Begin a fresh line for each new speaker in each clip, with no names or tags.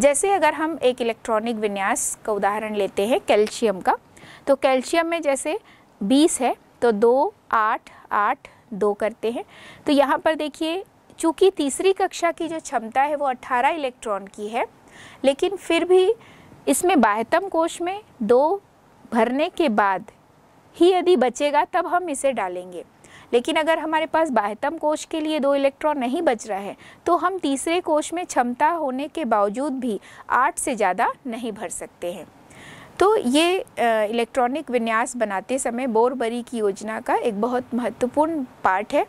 जैसे अगर हम एक इलेक्ट्रॉनिक विन्यास का उदाहरण लेते हैं कैल्शियम का तो कैल्शियम में जैसे 20 है तो दो आठ आठ दो करते हैं तो यहाँ पर देखिए चूँकि तीसरी कक्षा की जो क्षमता है वो 18 इलेक्ट्रॉन की है लेकिन फिर भी इसमें बाह्यतम कोश में दो भरने के बाद ही यदि बचेगा तब हम इसे डालेंगे लेकिन अगर हमारे पास बाह्यतम कोश के लिए दो इलेक्ट्रॉन नहीं बच रहा है तो हम तीसरे कोश में क्षमता होने के बावजूद भी आठ से ज़्यादा नहीं भर सकते हैं तो ये इलेक्ट्रॉनिक विन्यास बनाते समय बोरबरी की योजना का एक बहुत महत्वपूर्ण पार्ट है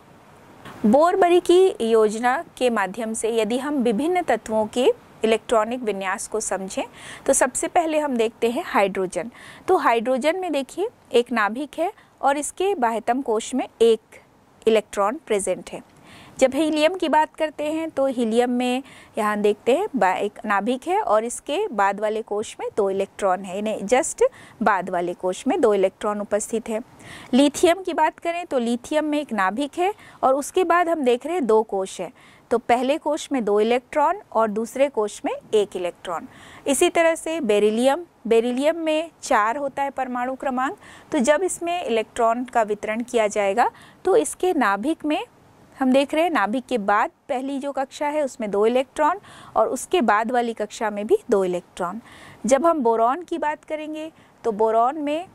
बोरबरी की योजना के माध्यम से यदि हम विभिन्न तत्वों के इलेक्ट्रॉनिक विन्यास को समझें तो सबसे पहले हम देखते हैं हाइड्रोजन तो हाइड्रोजन में देखिए एक नाभिक है और इसके बाह्यतम कोश में एक इलेक्ट्रॉन प्रेजेंट है जब हीलियम की बात करते हैं तो हीलियम में यहाँ देखते हैं एक नाभिक है और इसके बाद वाले कोश में दो इलेक्ट्रॉन है यानी जस्ट बाद वाले कोश में दो इलेक्ट्रॉन उपस्थित है लिथियम की बात करें तो लिथियम में एक नाभिक है और उसके बाद हम देख रहे हैं दो कोश है तो पहले कोश में दो इलेक्ट्रॉन और दूसरे कोश में एक इलेक्ट्रॉन इसी तरह से बेरिलियम बेरिलियम में चार होता है परमाणु क्रमांक तो जब इसमें इलेक्ट्रॉन का वितरण किया जाएगा तो इसके नाभिक में हम देख रहे हैं नाभिक के बाद पहली जो कक्षा है उसमें दो इलेक्ट्रॉन और उसके बाद वाली कक्षा में भी दो इलेक्ट्रॉन जब हम बोरॉन की बात करेंगे तो बोरॉन में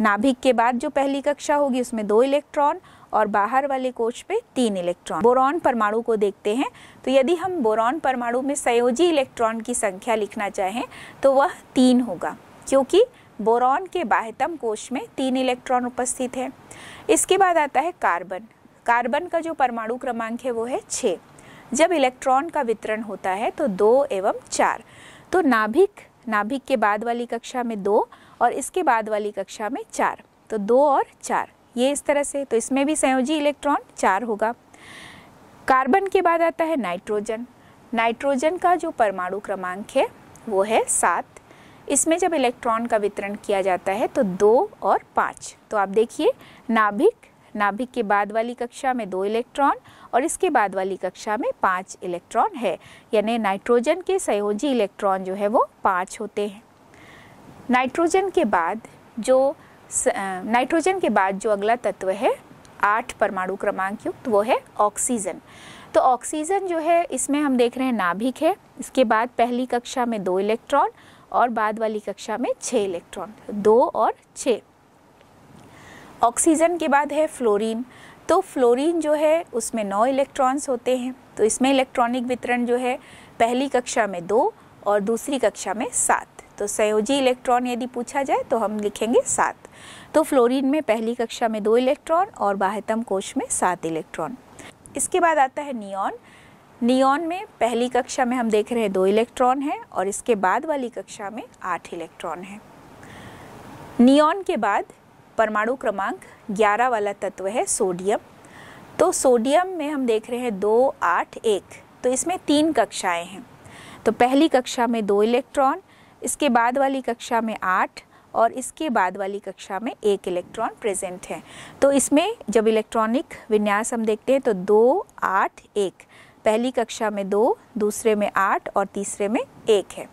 नाभिक के बाद जो पहली कक्षा होगी उसमें दो इलेक्ट्रॉन और बाहर वाले कोच पे तीन इलेक्ट्रॉन बोरॉन परमाणु को देखते हैं तो यदि हम बोरॉन परमाणु में संयोजी इलेक्ट्रॉन की संख्या लिखना चाहें तो वह तीन होगा क्योंकि बोरॉन के बाह्यतम कोश में तीन इलेक्ट्रॉन उपस्थित हैं इसके बाद आता है कार्बन कार्बन का जो परमाणु क्रमांक है वो है छः जब इलेक्ट्रॉन का वितरण होता है तो दो एवं चार तो नाभिक नाभिक के बाद वाली कक्षा में दो और इसके बाद वाली कक्षा में चार तो दो और चार ये इस तरह से तो इसमें भी संयोजी इलेक्ट्रॉन चार होगा कार्बन के बाद आता है नाइट्रोजन नाइट्रोजन का जो परमाणु क्रमांक है वो है सात इसमें जब इलेक्ट्रॉन का वितरण किया जाता है तो दो और पाँच तो आप देखिए नाभिक नाभिक के बाद वाली कक्षा में दो इलेक्ट्रॉन और इसके बाद वाली कक्षा में पाँच इलेक्ट्रॉन है यानी नाइट्रोजन के संयोजी इलेक्ट्रॉन जो है वो पाँच होते हैं नाइट्रोजन के बाद जो नाइट्रोजन के बाद जो अगला तत्व है आठ परमाणु क्रमांक युक्त वो है ऑक्सीजन तो ऑक्सीजन जो है इसमें हम देख रहे हैं नाभिक है इसके बाद पहली कक्षा में दो इलेक्ट्रॉन और बाद वाली कक्षा में छः इलेक्ट्रॉन दो और छः ऑक्सीजन के बाद है फ्लोरीन तो फ्लोरीन जो है उसमें नौ इलेक्ट्रॉन्स होते हैं तो इसमें इलेक्ट्रॉनिक वितरण जो है पहली कक्षा में दो और दूसरी कक्षा में सात तो संयोजी इलेक्ट्रॉन यदि पूछा जाए तो हम लिखेंगे सात तो फ्लोरीन में पहली कक्षा में दो इलेक्ट्रॉन और बाह्यतम कोश में सात इलेक्ट्रॉन इसके बाद आता है नियॉन नियॉन में पहली कक्षा में हम देख रहे हैं दो इलेक्ट्रॉन हैं और इसके बाद वाली कक्षा में आठ इलेक्ट्रॉन हैं नियॉन के बाद परमाणु क्रमांक 11 वाला तत्व है सोडियम तो सोडियम में हम देख रहे हैं दो आठ एक तो इसमें तीन कक्षाएं हैं तो पहली कक्षा में दो इलेक्ट्रॉन इसके बाद वाली कक्षा में आठ और इसके बाद वाली कक्षा में एक इलेक्ट्रॉन प्रेजेंट है तो इसमें जब इलेक्ट्रॉनिक विन्यास हम देखते हैं तो दो आठ एक पहली कक्षा में दो दूसरे में आठ और तीसरे में एक है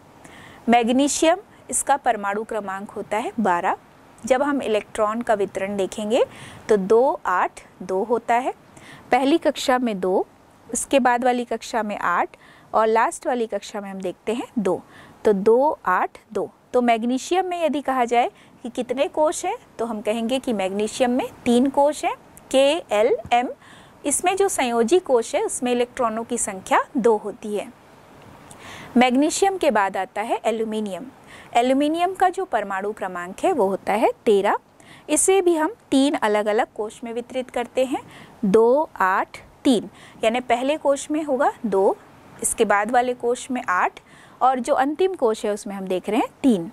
मैग्नीशियम इसका परमाणु क्रमांक होता है बारह जब हम इलेक्ट्रॉन का वितरण देखेंगे तो दो आठ दो होता है पहली कक्षा में दो उसके बाद वाली कक्षा में आठ और लास्ट वाली कक्षा में हम देखते हैं दो तो दो आठ दो तो मैग्नीशियम में यदि कहा जाए कि कितने कोश हैं तो हम कहेंगे कि मैग्नीशियम में तीन कोश हैं के एल एम इसमें जो संयोजी कोश है उसमें इलेक्ट्रॉनों की संख्या दो होती है मैग्नीशियम के बाद आता है एल्यूमिनियम एल्यूमिनियम का जो परमाणु क्रमांक है वो होता है तेरह इसे भी हम तीन अलग अलग कोश में वितरित करते हैं दो आठ तीन यानी पहले कोश में होगा दो इसके बाद वाले कोश में आठ और जो अंतिम कोश है उसमें हम देख रहे हैं तीन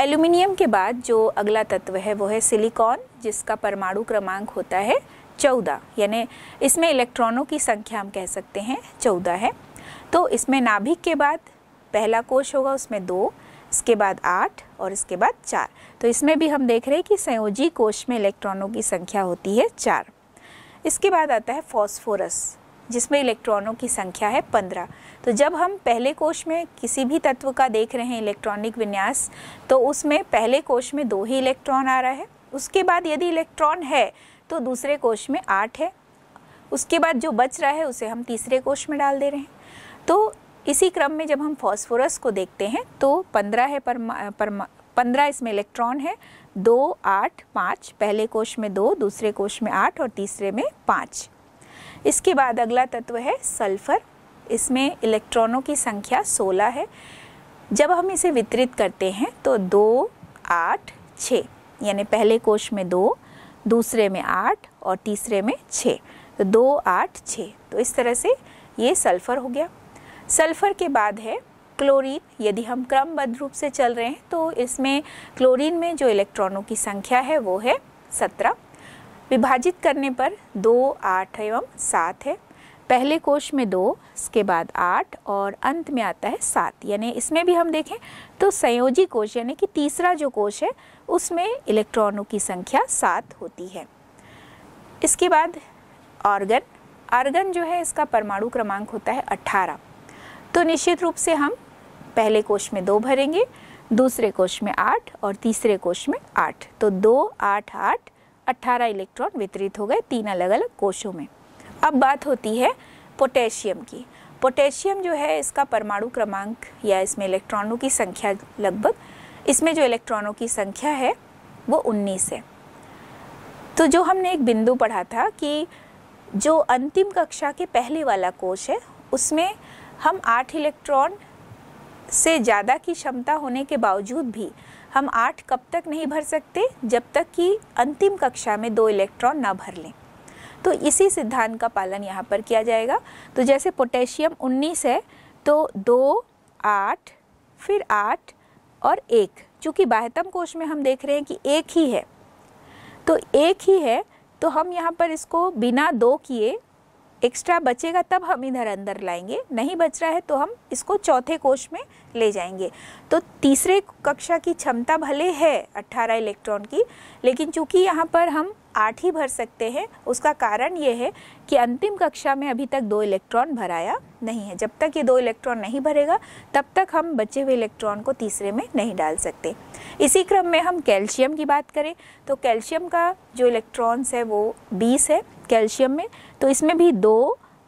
एल्यूमिनियम के बाद जो अगला तत्व है वो है सिलिकॉन जिसका परमाणु क्रमांक होता है चौदह यानी इसमें इलेक्ट्रॉनों की संख्या हम कह सकते हैं चौदह है तो इसमें नाभिक के बाद पहला कोश होगा उसमें दो इसके बाद आठ और इसके बाद चार तो इसमें भी हम देख रहे हैं कि संयोजी कोश में इलेक्ट्रॉनों की संख्या होती है चार इसके बाद आता है फॉस्फोरस जिसमें इलेक्ट्रॉनों की संख्या है पंद्रह तो जब हम पहले कोश में किसी भी तत्व का देख रहे हैं इलेक्ट्रॉनिक विन्यास तो उसमें पहले कोश में दो ही इलेक्ट्रॉन आ रहा है उसके बाद यदि इलेक्ट्रॉन है तो दूसरे कोश में आठ है उसके बाद जो बच रहा है उसे हम तीसरे कोश में डाल दे रहे हैं तो इसी क्रम में जब हम फॉस्फोरस को देखते हैं तो पंद्रह है परमा परमा पंद्रह इसमें इलेक्ट्रॉन है दो आठ पाँच पहले कोश में दो दूसरे कोश में आठ और तीसरे में पाँच इसके बाद अगला तत्व है सल्फर इसमें इलेक्ट्रॉनों की संख्या 16 है जब हम इसे वितरित करते हैं तो दो आठ छ यानी पहले कोश में दो दूसरे में आठ और तीसरे में छ तो दो आठ छः तो इस तरह से ये सल्फ़र हो गया सल्फ़र के बाद है क्लोरीन यदि हम क्रमबद्ध रूप से चल रहे हैं तो इसमें क्लोरीन में जो इलेक्ट्रॉनों की संख्या है वो है सत्रह विभाजित करने पर दो आठ एवं सात है पहले कोश में दो इसके बाद आठ और अंत में आता है सात यानी इसमें भी हम देखें तो संयोजी कोश यानी कि तीसरा जो कोश है उसमें इलेक्ट्रॉनों की संख्या सात होती है इसके बाद ऑर्गन ऑर्गन जो है इसका परमाणु क्रमांक होता है अट्ठारह तो निश्चित रूप से हम पहले कोश में दो भरेंगे दूसरे कोश में आठ और तीसरे कोश में आठ तो दो आठ आठ 18 इलेक्ट्रॉन वितरित हो गए तीन अलग अलग कोशों में अब बात होती है पोटेशियम की पोटेशियम जो है इसका परमाणु क्रमांक या इसमें इलेक्ट्रॉनों की संख्या लगभग इसमें जो इलेक्ट्रॉनों की संख्या है वो 19 है तो जो हमने एक बिंदु पढ़ा था कि जो अंतिम कक्षा के पहले वाला कोश है उसमें हम आठ इलेक्ट्रॉन से ज़्यादा की क्षमता होने के बावजूद भी हम आठ कब तक नहीं भर सकते जब तक कि अंतिम कक्षा में दो इलेक्ट्रॉन ना भर लें तो इसी सिद्धांत का पालन यहाँ पर किया जाएगा तो जैसे पोटेशियम 19 है तो दो आठ फिर आठ और एक चूँकि बाह्यतम कोश में हम देख रहे हैं कि एक ही है तो एक ही है तो हम यहाँ पर इसको बिना दो किए एक्स्ट्रा बचेगा तब हम इधर अंदर लाएंगे नहीं बच रहा है तो हम इसको चौथे कोश में ले जाएंगे तो तीसरे कक्षा की क्षमता भले है 18 इलेक्ट्रॉन की लेकिन चूंकि यहाँ पर हम आठ ही भर सकते हैं उसका कारण ये है कि अंतिम कक्षा में अभी तक दो इलेक्ट्रॉन भराया नहीं है जब तक ये दो इलेक्ट्रॉन नहीं भरेगा तब तक हम बचे हुए इलेक्ट्रॉन को तीसरे में नहीं डाल सकते इसी क्रम में हम कैल्शियम की बात करें तो कैल्शियम का जो इलेक्ट्रॉन्स है वो बीस है कैल्शियम में तो इसमें भी दो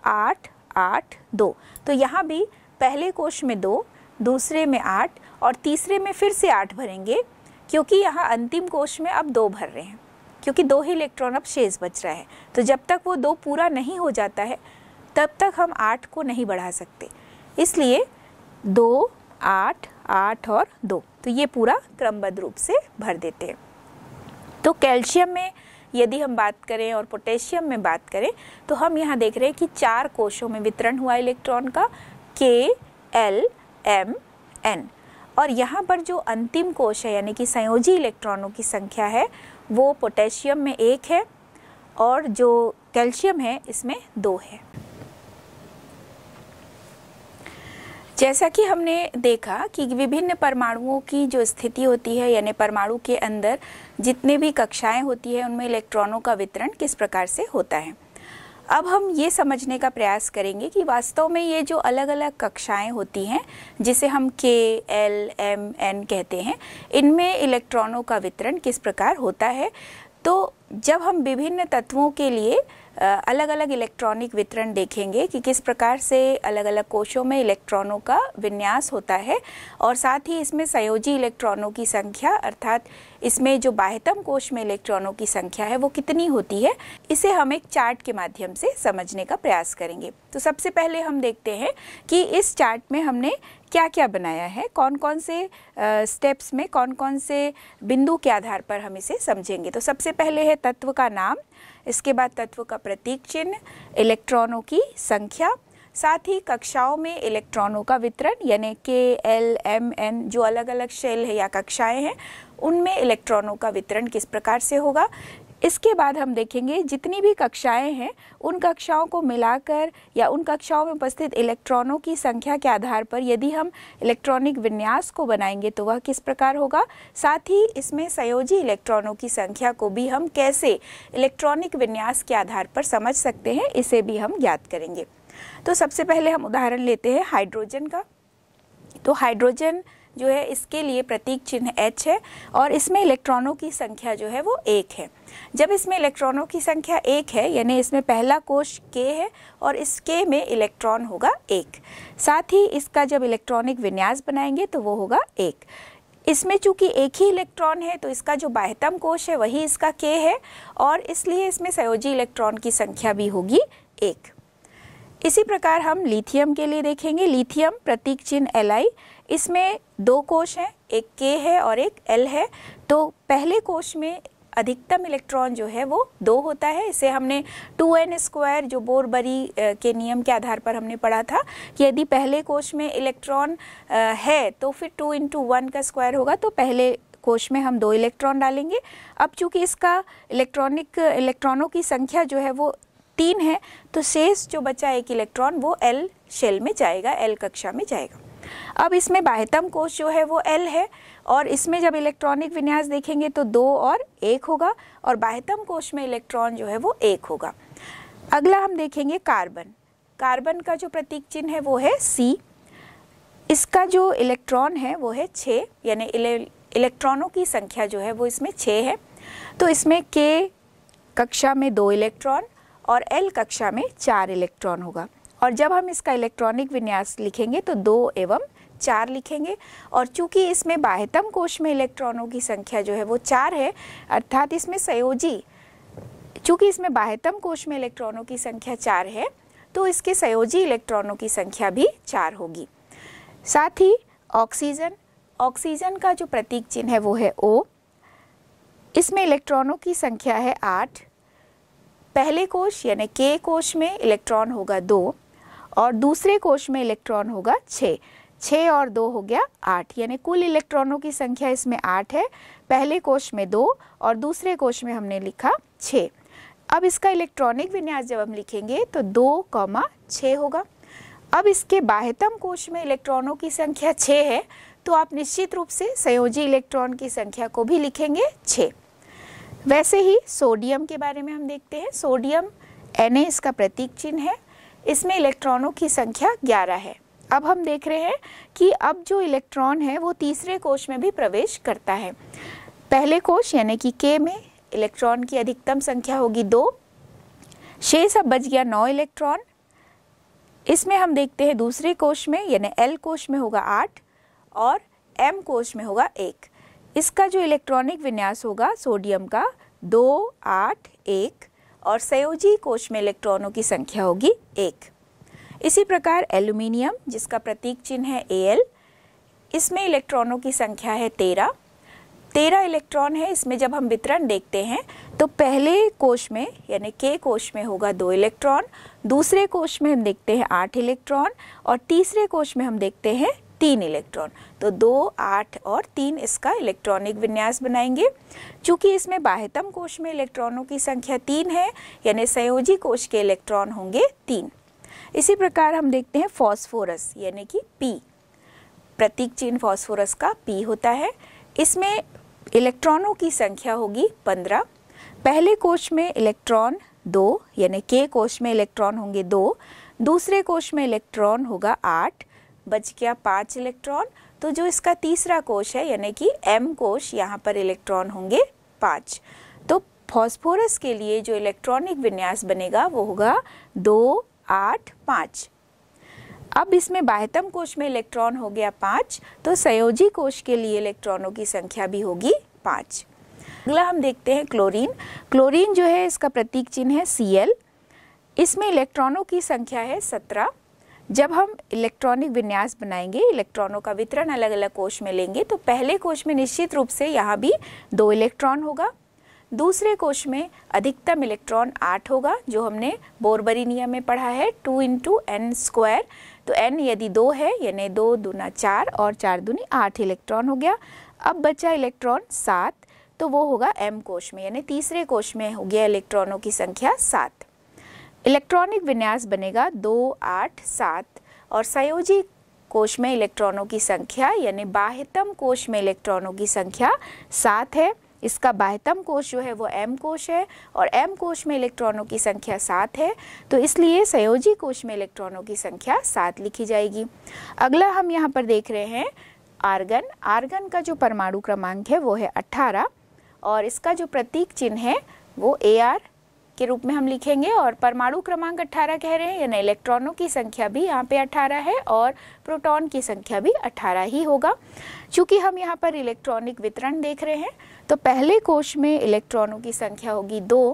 आठ आठ दो तो यहाँ भी पहले कोश में दो दूसरे में आठ और तीसरे में फिर से आठ भरेंगे क्योंकि यहाँ अंतिम कोश में अब दो भर रहे हैं क्योंकि दो ही इलेक्ट्रॉन अब शेष बच रहा है तो जब तक वो दो पूरा नहीं हो जाता है तब तक हम आठ को नहीं बढ़ा सकते इसलिए दो आठ आठ और दो तो ये पूरा क्रमबद्ध रूप से भर देते हैं तो कैल्शियम में यदि हम बात करें और पोटेशियम में बात करें तो हम यहाँ देख रहे हैं कि चार कोशों में वितरण हुआ इलेक्ट्रॉन का के एल एम एन और यहाँ पर जो अंतिम कोश है यानी कि संयोजी इलेक्ट्रॉनों की संख्या है वो पोटेशियम में एक है और जो कैल्शियम है इसमें दो है जैसा कि हमने देखा कि विभिन्न परमाणुओं की जो स्थिति होती है यानी परमाणु के अंदर जितने भी कक्षाएं होती है उनमें इलेक्ट्रॉनों का वितरण किस प्रकार से होता है अब हम ये समझने का प्रयास करेंगे कि वास्तव में ये जो अलग अलग कक्षाएं होती हैं जिसे हम के एल एम एन कहते हैं इनमें इलेक्ट्रॉनों का वितरण किस प्रकार होता है तो जब हम विभिन्न तत्वों के लिए अलग अलग इलेक्ट्रॉनिक वितरण देखेंगे कि किस प्रकार से अलग अलग कोशों में इलेक्ट्रॉनों का विन्यास होता है और साथ ही इसमें संयोजी इलेक्ट्रॉनों की संख्या अर्थात इसमें जो बाह्यतम कोश में इलेक्ट्रॉनों की संख्या है वो कितनी होती है इसे हम एक चार्ट के माध्यम से समझने का प्रयास करेंगे तो सबसे पहले हम देखते हैं कि इस चार्ट में हमने क्या क्या बनाया है कौन कौन से स्टेप्स में कौन कौन से बिंदु के आधार पर हम इसे समझेंगे तो सबसे पहले है तत्व का नाम इसके बाद तत्व का प्रतीक चिन्ह इलेक्ट्रॉनों की संख्या साथ ही कक्षाओं में इलेक्ट्रॉनों का वितरण यानी के एल एम एन जो अलग अलग शेल है या कक्षाएं हैं उनमें इलेक्ट्रॉनों का वितरण किस प्रकार से होगा इसके बाद हम देखेंगे जितनी भी कक्षाएं हैं उन कक्षाओं को मिलाकर या उन कक्षाओं में उपस्थित इलेक्ट्रॉनों की संख्या के आधार पर यदि हम इलेक्ट्रॉनिक विन्यास को बनाएंगे तो वह किस प्रकार होगा साथ ही इसमें संयोजी इलेक्ट्रॉनों की संख्या को भी हम कैसे इलेक्ट्रॉनिक विन्यास के आधार पर समझ सकते हैं इसे भी हम ज्ञात करेंगे तो सबसे पहले हम उदाहरण लेते हैं हाइड्रोजन का तो हाइड्रोजन जो है इसके लिए प्रतीक चिन्ह एच है और इसमें इलेक्ट्रॉनों की संख्या जो है वो एक है जब इसमें इलेक्ट्रॉनों की संख्या एक है यानी इसमें पहला कोश के है और इस के में इलेक्ट्रॉन होगा एक साथ ही इसका जब इलेक्ट्रॉनिक विन्यास बनाएंगे तो वो होगा एक इसमें चूंकि एक ही इलेक्ट्रॉन है तो इसका जो बाह्यतम कोश है वही इसका के है और इसलिए इसमें सयोजी इलेक्ट्रॉन की संख्या भी होगी एक इसी प्रकार हम लिथियम के लिए देखेंगे लिथियम प्रतीक चिन्ह एल इसमें दो कोश हैं एक के है और एक एल है तो पहले कोश में अधिकतम इलेक्ट्रॉन जो है वो दो होता है इसे हमने टू एन स्क्वायर जो बोरबरी के नियम के आधार पर हमने पढ़ा था कि यदि पहले कोश में इलेक्ट्रॉन है तो फिर टू इंटू वन का स्क्वायर होगा तो पहले कोश में हम दो इलेक्ट्रॉन डालेंगे अब चूंकि इसका इलेक्ट्रॉनिक इलेक्ट्रॉनों की संख्या जो है वो तीन है तो शेष जो बचा एक इलेक्ट्रॉन वो एल शेल में जाएगा एल कक्षा में जाएगा अब इसमें बाह्यतम कोश जो है वो एल है और इसमें जब इलेक्ट्रॉनिक विन्यास देखेंगे तो दो और एक होगा और बाह्यतम कोश में इलेक्ट्रॉन जो है वो एक होगा अगला हम देखेंगे कार्बन कार्बन का जो प्रतीक चिन्ह है वो है सी इसका जो इलेक्ट्रॉन है वो है छः यानी इलेक्ट्रॉनों की संख्या जो है वो इसमें छः है तो इसमें के कक्षा में दो इलेक्ट्रॉन और एल कक्षा में चार इलेक्ट्रॉन होगा और जब हम इसका इलेक्ट्रॉनिक विन्यास लिखेंगे तो दो एवं चार लिखेंगे और चूंकि इसमें बाह्यतम कोश में इलेक्ट्रॉनों की संख्या जो है वो चार है अर्थात इसमें संयोजी चूंकि इसमें बाह्यतम कोश में इलेक्ट्रॉनों की संख्या चार है तो इसके संयोजी इलेक्ट्रॉनों की संख्या भी चार होगी साथ ही ऑक्सीजन ऑक्सीजन का जो प्रतीक चिन्ह है वो है ओ इसमें इलेक्ट्रॉनों की संख्या है आठ पहले कोश यानी के कोश में इलेक्ट्रॉन होगा दो और दूसरे कोश में इलेक्ट्रॉन होगा छः छः और दो हो गया आठ यानी कुल इलेक्ट्रॉनों की संख्या इसमें आठ है पहले कोश में दो और दूसरे कोश में हमने लिखा छः अब इसका इलेक्ट्रॉनिक विन्यास जब हम लिखेंगे तो दो कौमा छः होगा अब इसके बाह्यतम कोश में इलेक्ट्रॉनों की संख्या छः है तो आप निश्चित रूप से संयोजी इलेक्ट्रॉन की संख्या को भी लिखेंगे छः वैसे ही सोडियम के बारे में हम देखते हैं सोडियम एन इसका प्रतीक चिन्ह है इसमें इलेक्ट्रॉनों की संख्या 11 है अब हम देख रहे हैं कि अब जो इलेक्ट्रॉन है वो तीसरे कोश में भी प्रवेश करता है पहले कोश यानी कि के में इलेक्ट्रॉन की अधिकतम संख्या होगी दो शेष अब बच गया नौ इलेक्ट्रॉन इसमें हम देखते हैं दूसरे कोश में यानी एल कोश में होगा आठ और एम कोश में होगा एक इसका जो इलेक्ट्रॉनिक विन्यास होगा सोडियम का दो आठ एक और सयोजी कोश में इलेक्ट्रॉनों की संख्या होगी एक इसी प्रकार एल्यूमिनियम जिसका प्रतीक चिन्ह है एल इसमें इलेक्ट्रॉनों की संख्या है तेरह तेरह इलेक्ट्रॉन है इसमें जब हम वितरण देखते हैं तो पहले कोश में यानी के कोश में होगा दो इलेक्ट्रॉन दूसरे कोश में हम देखते हैं आठ इलेक्ट्रॉन और तीसरे कोश में हम देखते हैं तीन इलेक्ट्रॉन तो दो आठ और तीन इसका इलेक्ट्रॉनिक विन्यास बनाएंगे चूंकि इसमें बाह्यतम कोश में इलेक्ट्रॉनों की संख्या तीन है यानी संयोजी कोश के इलेक्ट्रॉन होंगे तीन इसी प्रकार हम देखते हैं फॉस्फोरस यानी कि पी प्रतीक चिन्ह फॉस्फोरस का पी होता है इसमें इलेक्ट्रॉनों की संख्या होगी पंद्रह पहले कोश में इलेक्ट्रॉन दो यानी के कोश में इलेक्ट्रॉन होंगे दो दूसरे कोश में इलेक्ट्रॉन होगा आठ बच गया पाँच इलेक्ट्रॉन तो जो इसका तीसरा कोश है यानी कि एम कोश यहाँ पर इलेक्ट्रॉन होंगे पाँच तो फॉस्फोरस के लिए जो इलेक्ट्रॉनिक विन्यास बनेगा वो होगा दो आठ पाँच अब इसमें बाह्यतम कोश में इलेक्ट्रॉन हो गया पाँच तो संयोजी कोश के लिए इलेक्ट्रॉनों की संख्या भी होगी पाँच अगला हम देखते हैं क्लोरीन क्लोरीन जो है इसका प्रतीक चिन्ह है सी इसमें इलेक्ट्रॉनों की संख्या है सत्रह जब हम इलेक्ट्रॉनिक विन्यास बनाएंगे इलेक्ट्रॉनों का वितरण अलग अलग कोश में लेंगे तो पहले कोश में निश्चित रूप से यहाँ भी दो इलेक्ट्रॉन होगा दूसरे कोश में अधिकतम इलेक्ट्रॉन आठ होगा जो हमने बोरबरी नियम में पढ़ा है टू इंटू एन स्क्वायर तो एन यदि दो है यानी दो दूना चार और चार दूनी आठ इलेक्ट्रॉन हो गया अब बचा इलेक्ट्रॉन सात तो वो होगा एम कोश में यानी तीसरे कोश में हो गया इलेक्ट्रॉनों की संख्या सात इलेक्ट्रॉनिक विन्यास बनेगा दो आठ सात और संयोजी कोश में इलेक्ट्रॉनों की संख्या यानी बाह्यतम कोश में इलेक्ट्रॉनों की संख्या सात है इसका बाह्यतम कोश जो है वो एम कोश है और एम कोश में इलेक्ट्रॉनों की संख्या सात है तो इसलिए संयोजी कोश में इलेक्ट्रॉनों की संख्या सात लिखी जाएगी अगला हम यहाँ पर देख रहे हैं आर्गन आर्गन का जो परमाणु क्रमांक है वो है अट्ठारह और इसका जो प्रतीक चिन्ह है वो ए आर के रूप में हम लिखेंगे और परमाणु क्रमांक 18 कह रहे हैं यानी इलेक्ट्रॉनों की संख्या भी यहाँ पे 18 है और प्रोटॉन की संख्या भी 18 ही होगा क्योंकि हम यहाँ पर इलेक्ट्रॉनिक वितरण देख रहे हैं तो पहले कोश में इलेक्ट्रॉनों की संख्या होगी दो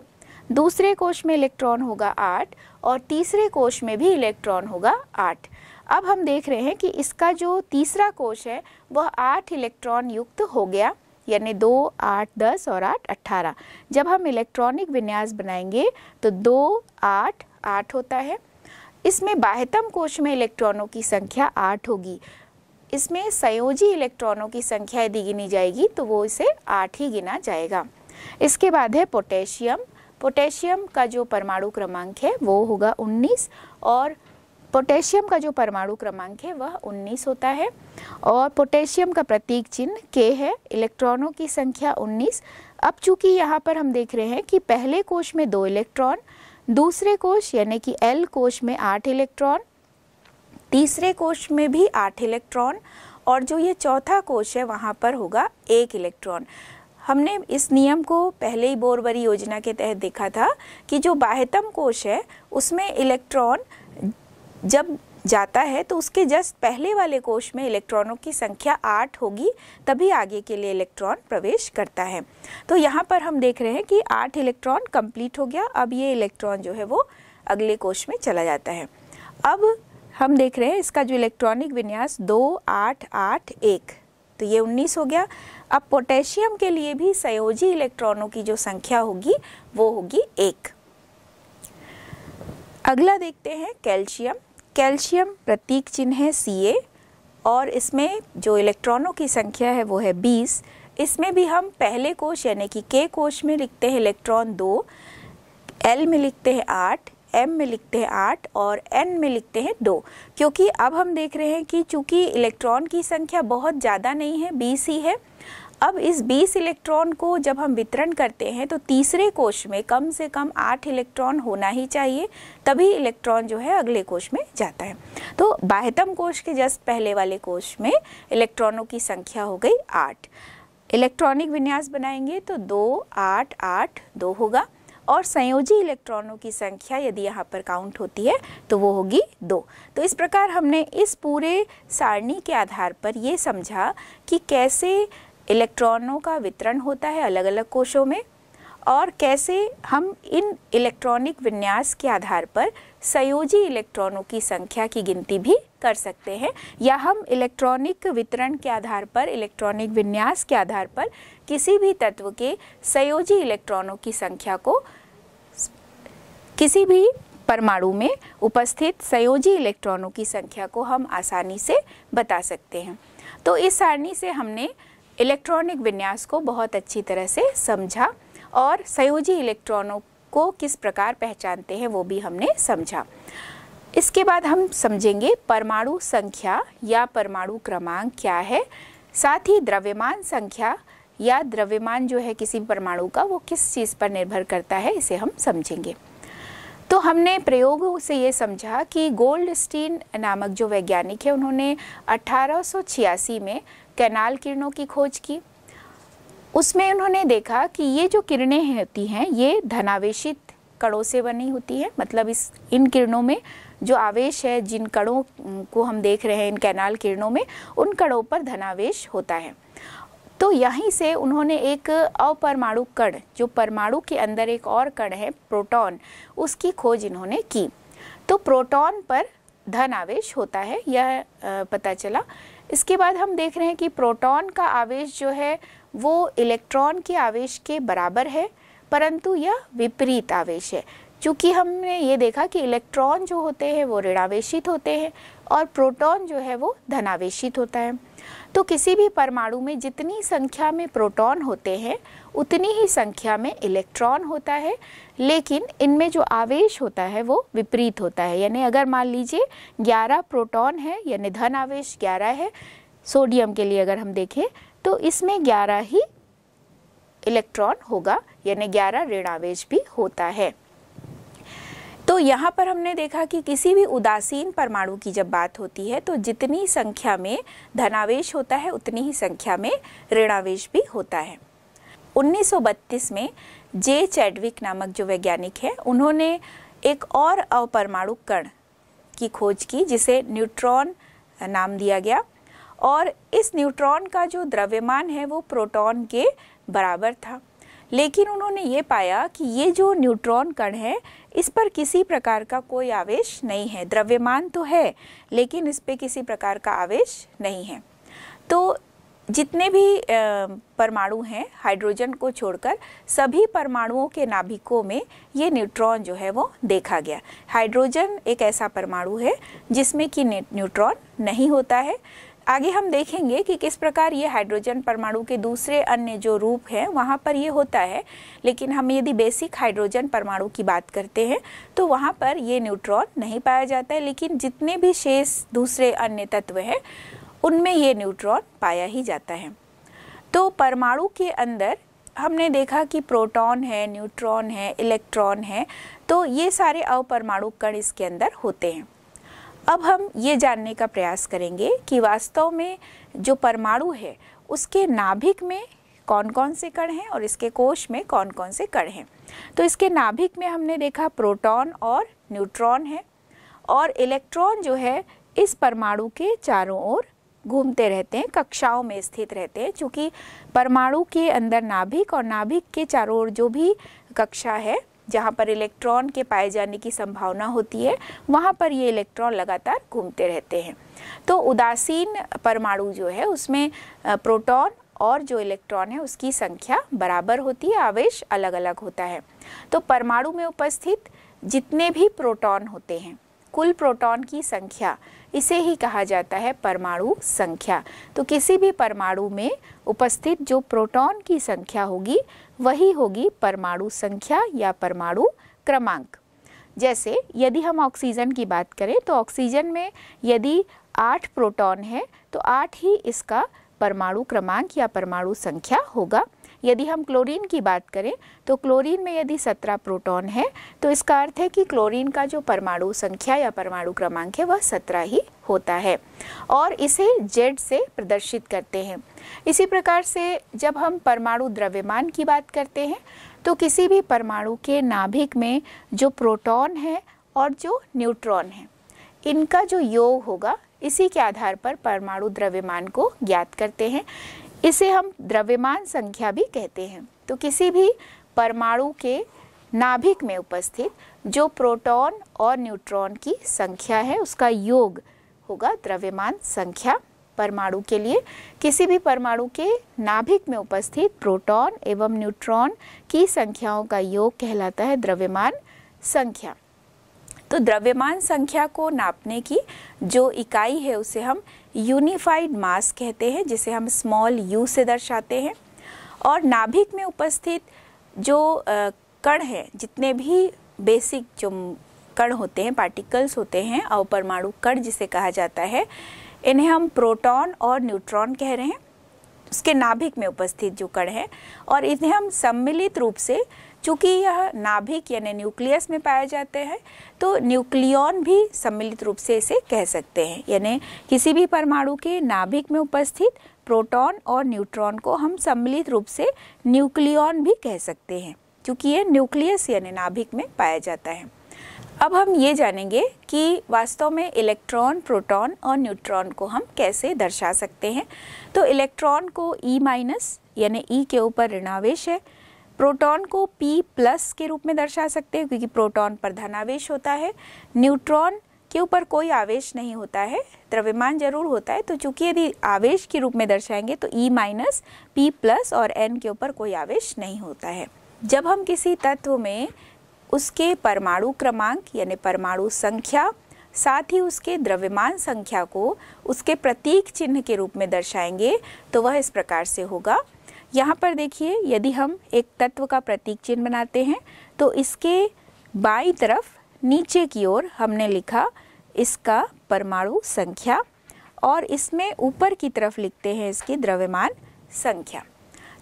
दूसरे कोष में इलेक्ट्रॉन होगा आठ और तीसरे कोष में भी इलेक्ट्रॉन होगा आठ अब हम देख रहे हैं कि इसका जो तीसरा कोश है वह आठ इलेक्ट्रॉन युक्त हो गया यानी दो आठ दस और आठ अट्ठारह जब हम इलेक्ट्रॉनिक विन्यास बनाएंगे तो दो आठ आठ होता है इसमें बाह्यतम कोश में इलेक्ट्रॉनों की संख्या आठ होगी इसमें संयोजी इलेक्ट्रॉनों की संख्या यदि गिनी जाएगी तो वो इसे आठ ही गिना जाएगा इसके बाद है पोटेशियम पोटेशियम का जो परमाणु क्रमांक है वो होगा 19 और पोटेशियम का जो परमाणु क्रमांक है वह 19 होता है और पोटेशियम का प्रतीक चिन्ह के है इलेक्ट्रॉनों की संख्या 19 अब चूंकि यहाँ पर हम देख रहे हैं कि पहले कोश में दो इलेक्ट्रॉन दूसरे कोश यानी कि एल कोश में आठ इलेक्ट्रॉन तीसरे कोश में भी आठ इलेक्ट्रॉन और जो ये चौथा कोश है वहाँ पर होगा एक इलेक्ट्रॉन हमने इस नियम को पहले ही बोरवरी योजना के तहत देखा था कि जो बाह्यतम कोश है उसमें इलेक्ट्रॉन जब जाता है तो उसके जस्ट पहले वाले कोष में इलेक्ट्रॉनों की संख्या आठ होगी तभी आगे के लिए इलेक्ट्रॉन प्रवेश करता है तो यहाँ पर हम देख रहे हैं कि आठ इलेक्ट्रॉन कंप्लीट हो गया अब ये इलेक्ट्रॉन जो है वो अगले कोश में चला जाता है अब हम देख रहे हैं इसका जो इलेक्ट्रॉनिक विन्यास दो आठ आठ एक तो ये उन्नीस हो गया अब पोटेशियम के लिए भी संयोजी इलेक्ट्रॉनों की जो संख्या होगी वो होगी एक अगला देखते हैं कैल्शियम कैल्शियम प्रतीक चिन्ह है सी ए और इसमें जो इलेक्ट्रॉनों की संख्या है वो है बीस इसमें भी हम पहले कोश यानी कि के कोश में लिखते हैं इलेक्ट्रॉन दो एल में लिखते हैं आठ एम में लिखते हैं आठ और एन में लिखते हैं दो क्योंकि अब हम देख रहे हैं कि चूंकि इलेक्ट्रॉन की संख्या बहुत ज़्यादा नहीं है बीस ही है अब इस 20 इलेक्ट्रॉन को जब हम वितरण करते हैं तो तीसरे कोश में कम से कम आठ इलेक्ट्रॉन होना ही चाहिए तभी इलेक्ट्रॉन जो है अगले कोश में जाता है तो बाह्यतम कोश के जस्ट पहले वाले कोश में इलेक्ट्रॉनों की संख्या हो गई आठ इलेक्ट्रॉनिक विन्यास बनाएंगे तो दो आठ आठ दो होगा और संयोजी इलेक्ट्रॉनों की संख्या यदि यहाँ पर काउंट होती है तो वो होगी दो तो इस प्रकार हमने इस पूरे सारणी के आधार पर ये समझा कि कैसे इलेक्ट्रॉनों का वितरण होता है अलग अलग कोशों में और कैसे हम इन इलेक्ट्रॉनिक विन्यास के आधार पर संयोजी इलेक्ट्रॉनों की संख्या की गिनती भी कर सकते हैं या हम इलेक्ट्रॉनिक वितरण के आधार पर इलेक्ट्रॉनिक विन्यास के आधार पर किसी भी तत्व के संयोजी इलेक्ट्रॉनों की संख्या को किसी भी परमाणु में उपस्थित संयोजी इलेक्ट्रॉनों की संख्या को हम आसानी से बता सकते हैं तो इस सारणी से हमने इलेक्ट्रॉनिक विन्यास को बहुत अच्छी तरह से समझा और संयोजी इलेक्ट्रॉनों को किस प्रकार पहचानते हैं वो भी हमने समझा इसके बाद हम समझेंगे परमाणु संख्या या परमाणु क्रमांक क्या है साथ ही द्रव्यमान संख्या या द्रव्यमान जो है किसी परमाणु का वो किस चीज़ पर निर्भर करता है इसे हम समझेंगे तो हमने प्रयोगों से ये समझा कि गोल्ड स्टीन नामक जो वैज्ञानिक है उन्होंने अठारह में कैनाल किरणों की खोज की उसमें उन्होंने देखा कि ये जो किरणें होती हैं ये धनावेशित कणों से बनी होती है मतलब इस इन किरणों में जो आवेश है जिन कणों को हम देख रहे हैं इन कैनाल किरणों में उन कणों पर धनावेश होता है तो यहीं से उन्होंने एक अपरमाणु कण जो परमाणु के अंदर एक और कण है प्रोटॉन उसकी खोज इन्होंने की तो प्रोटॉन पर धन आवेश होता है यह पता चला इसके बाद हम देख रहे हैं कि प्रोटॉन का आवेश जो है वो इलेक्ट्रॉन के आवेश के बराबर है परंतु यह विपरीत आवेश है क्योंकि हमने ये देखा कि इलेक्ट्रॉन जो होते हैं वो ऋणावेशित होते हैं और प्रोटॉन जो है वो धनावेशित होता है तो किसी भी परमाणु में जितनी संख्या में प्रोटॉन होते हैं उतनी ही संख्या में इलेक्ट्रॉन होता है लेकिन इनमें जो आवेश होता है वो विपरीत होता है यानी अगर मान लीजिए 11 प्रोटॉन है यानी धन आवेश 11 है सोडियम के लिए अगर हम देखें तो इसमें 11 ही इलेक्ट्रॉन होगा यानी 11 आवेश भी होता है तो यहाँ पर हमने देखा कि किसी भी उदासीन परमाणु की जब बात होती है तो जितनी संख्या में धनावेश होता है उतनी ही संख्या में ऋणावेश भी होता है 1932 में जे चैडविक नामक जो वैज्ञानिक है उन्होंने एक और अपरमाणु कण की खोज की जिसे न्यूट्रॉन नाम दिया गया और इस न्यूट्रॉन का जो द्रव्यमान है वो प्रोटॉन के बराबर था लेकिन उन्होंने ये पाया कि ये जो न्यूट्रॉन कण है इस पर किसी प्रकार का कोई आवेश नहीं है द्रव्यमान तो है लेकिन इस पर किसी प्रकार का आवेश नहीं है तो जितने भी परमाणु हैं हाइड्रोजन को छोड़कर सभी परमाणुओं के नाभिकों में ये न्यूट्रॉन जो है वो देखा गया हाइड्रोजन एक ऐसा परमाणु है जिसमें कि न्यूट्रॉन नहीं होता है आगे हम देखेंगे कि किस प्रकार ये हाइड्रोजन परमाणु के दूसरे अन्य जो रूप हैं वहाँ पर ये होता है लेकिन हम यदि बेसिक हाइड्रोजन परमाणु की बात करते हैं तो वहाँ पर ये न्यूट्रॉन नहीं पाया जाता है लेकिन जितने भी शेष दूसरे अन्य तत्व हैं उनमें ये न्यूट्रॉन पाया ही जाता है तो परमाणु के अंदर हमने देखा कि प्रोटॉन है न्यूट्रॉन है इलेक्ट्रॉन है तो ये सारे अवपरमाणु कण इसके अंदर होते हैं अब हम ये जानने का प्रयास करेंगे कि वास्तव में जो परमाणु है उसके नाभिक में कौन कौन से कण हैं और इसके कोश में कौन कौन से कण हैं तो इसके नाभिक में हमने देखा प्रोटॉन और न्यूट्रॉन है और इलेक्ट्रॉन जो है इस परमाणु के चारों ओर घूमते रहते हैं कक्षाओं में स्थित रहते हैं क्योंकि परमाणु के अंदर नाभिक और नाभिक के चारों ओर जो भी कक्षा है जहाँ पर इलेक्ट्रॉन के पाए जाने की संभावना होती है वहाँ पर ये इलेक्ट्रॉन लगातार घूमते रहते हैं तो उदासीन परमाणु जो है उसमें प्रोटॉन और जो इलेक्ट्रॉन है उसकी संख्या बराबर होती है आवेश अलग अलग होता है तो परमाणु में उपस्थित जितने भी प्रोटॉन होते हैं कुल प्रोटॉन की संख्या इसे ही कहा जाता है परमाणु संख्या तो किसी भी परमाणु में उपस्थित जो प्रोटॉन की संख्या होगी वही होगी परमाणु संख्या या परमाणु क्रमांक जैसे यदि हम ऑक्सीजन की बात करें तो ऑक्सीजन में यदि आठ प्रोटॉन है तो आठ ही इसका परमाणु क्रमांक या परमाणु संख्या होगा यदि हम क्लोरीन की बात करें तो क्लोरीन में यदि 17 प्रोटॉन है तो इसका अर्थ है कि क्लोरीन का जो परमाणु संख्या या परमाणु क्रमांक है वह 17 ही होता है और इसे जेड से प्रदर्शित करते हैं इसी प्रकार से जब हम परमाणु द्रव्यमान की बात करते हैं तो किसी भी परमाणु के नाभिक में जो प्रोटॉन है और जो न्यूट्रॉन है इनका जो योग होगा इसी के आधार पर परमाणु द्रव्यमान को ज्ञात करते हैं इसे हम द्रव्यमान संख्या भी कहते हैं तो किसी भी परमाणु के नाभिक में उपस्थित जो प्रोटॉन और न्यूट्रॉन की संख्या है उसका योग होगा द्रव्यमान संख्या परमाणु के लिए किसी भी परमाणु के नाभिक में उपस्थित प्रोटॉन एवं न्यूट्रॉन की संख्याओं का योग कहलाता है द्रव्यमान संख्या तो द्रव्यमान संख्या को नापने की जो इकाई है उसे हम यूनिफाइड मास कहते हैं जिसे हम स्मॉल यू से दर्शाते हैं और नाभिक में उपस्थित जो कण हैं जितने भी बेसिक जो कण होते हैं पार्टिकल्स होते हैं और परमाणु कण जिसे कहा जाता है इन्हें हम प्रोटॉन और न्यूट्रॉन कह रहे हैं उसके नाभिक में उपस्थित जो कण हैं और इन्हें हम सम्मिलित रूप से चूँकि यह नाभिक यानी न्यूक्लियस में पाए जाते हैं तो न्यूक्लियॉन भी सम्मिलित रूप से इसे कह सकते हैं यानी किसी भी परमाणु के नाभिक में उपस्थित प्रोटॉन और न्यूट्रॉन को हम सम्मिलित रूप से न्यूक्लियॉन भी कह सकते हैं क्योंकि ये न्यूक्लियस यानी नाभिक में पाया जाता है अब हम ये जानेंगे कि वास्तव में इलेक्ट्रॉन प्रोटॉन और न्यूट्रॉन को हम कैसे दर्शा सकते हैं तो इलेक्ट्रॉन को ई e माइनस यानी ई e के ऊपर ऋणावेश है प्रोटॉन को P प्लस के रूप में दर्शा सकते हैं क्योंकि प्रोटॉन पर धनावेश होता है न्यूट्रॉन के ऊपर कोई आवेश नहीं होता है द्रव्यमान जरूर होता है तो चूंकि यदि आवेश के रूप में दर्शाएंगे तो E माइनस पी प्लस और N के ऊपर कोई आवेश नहीं होता है जब हम किसी तत्व में उसके परमाणु क्रमांक यानी परमाणु संख्या साथ ही उसके द्रव्यमान संख्या को उसके प्रतीक चिन्ह के रूप में दर्शाएंगे तो वह इस प्रकार से होगा यहाँ पर देखिए यदि हम एक तत्व का प्रतीक चिन्ह बनाते हैं तो इसके बाई तरफ नीचे की ओर हमने लिखा इसका परमाणु संख्या और इसमें ऊपर की तरफ लिखते हैं इसकी द्रव्यमान संख्या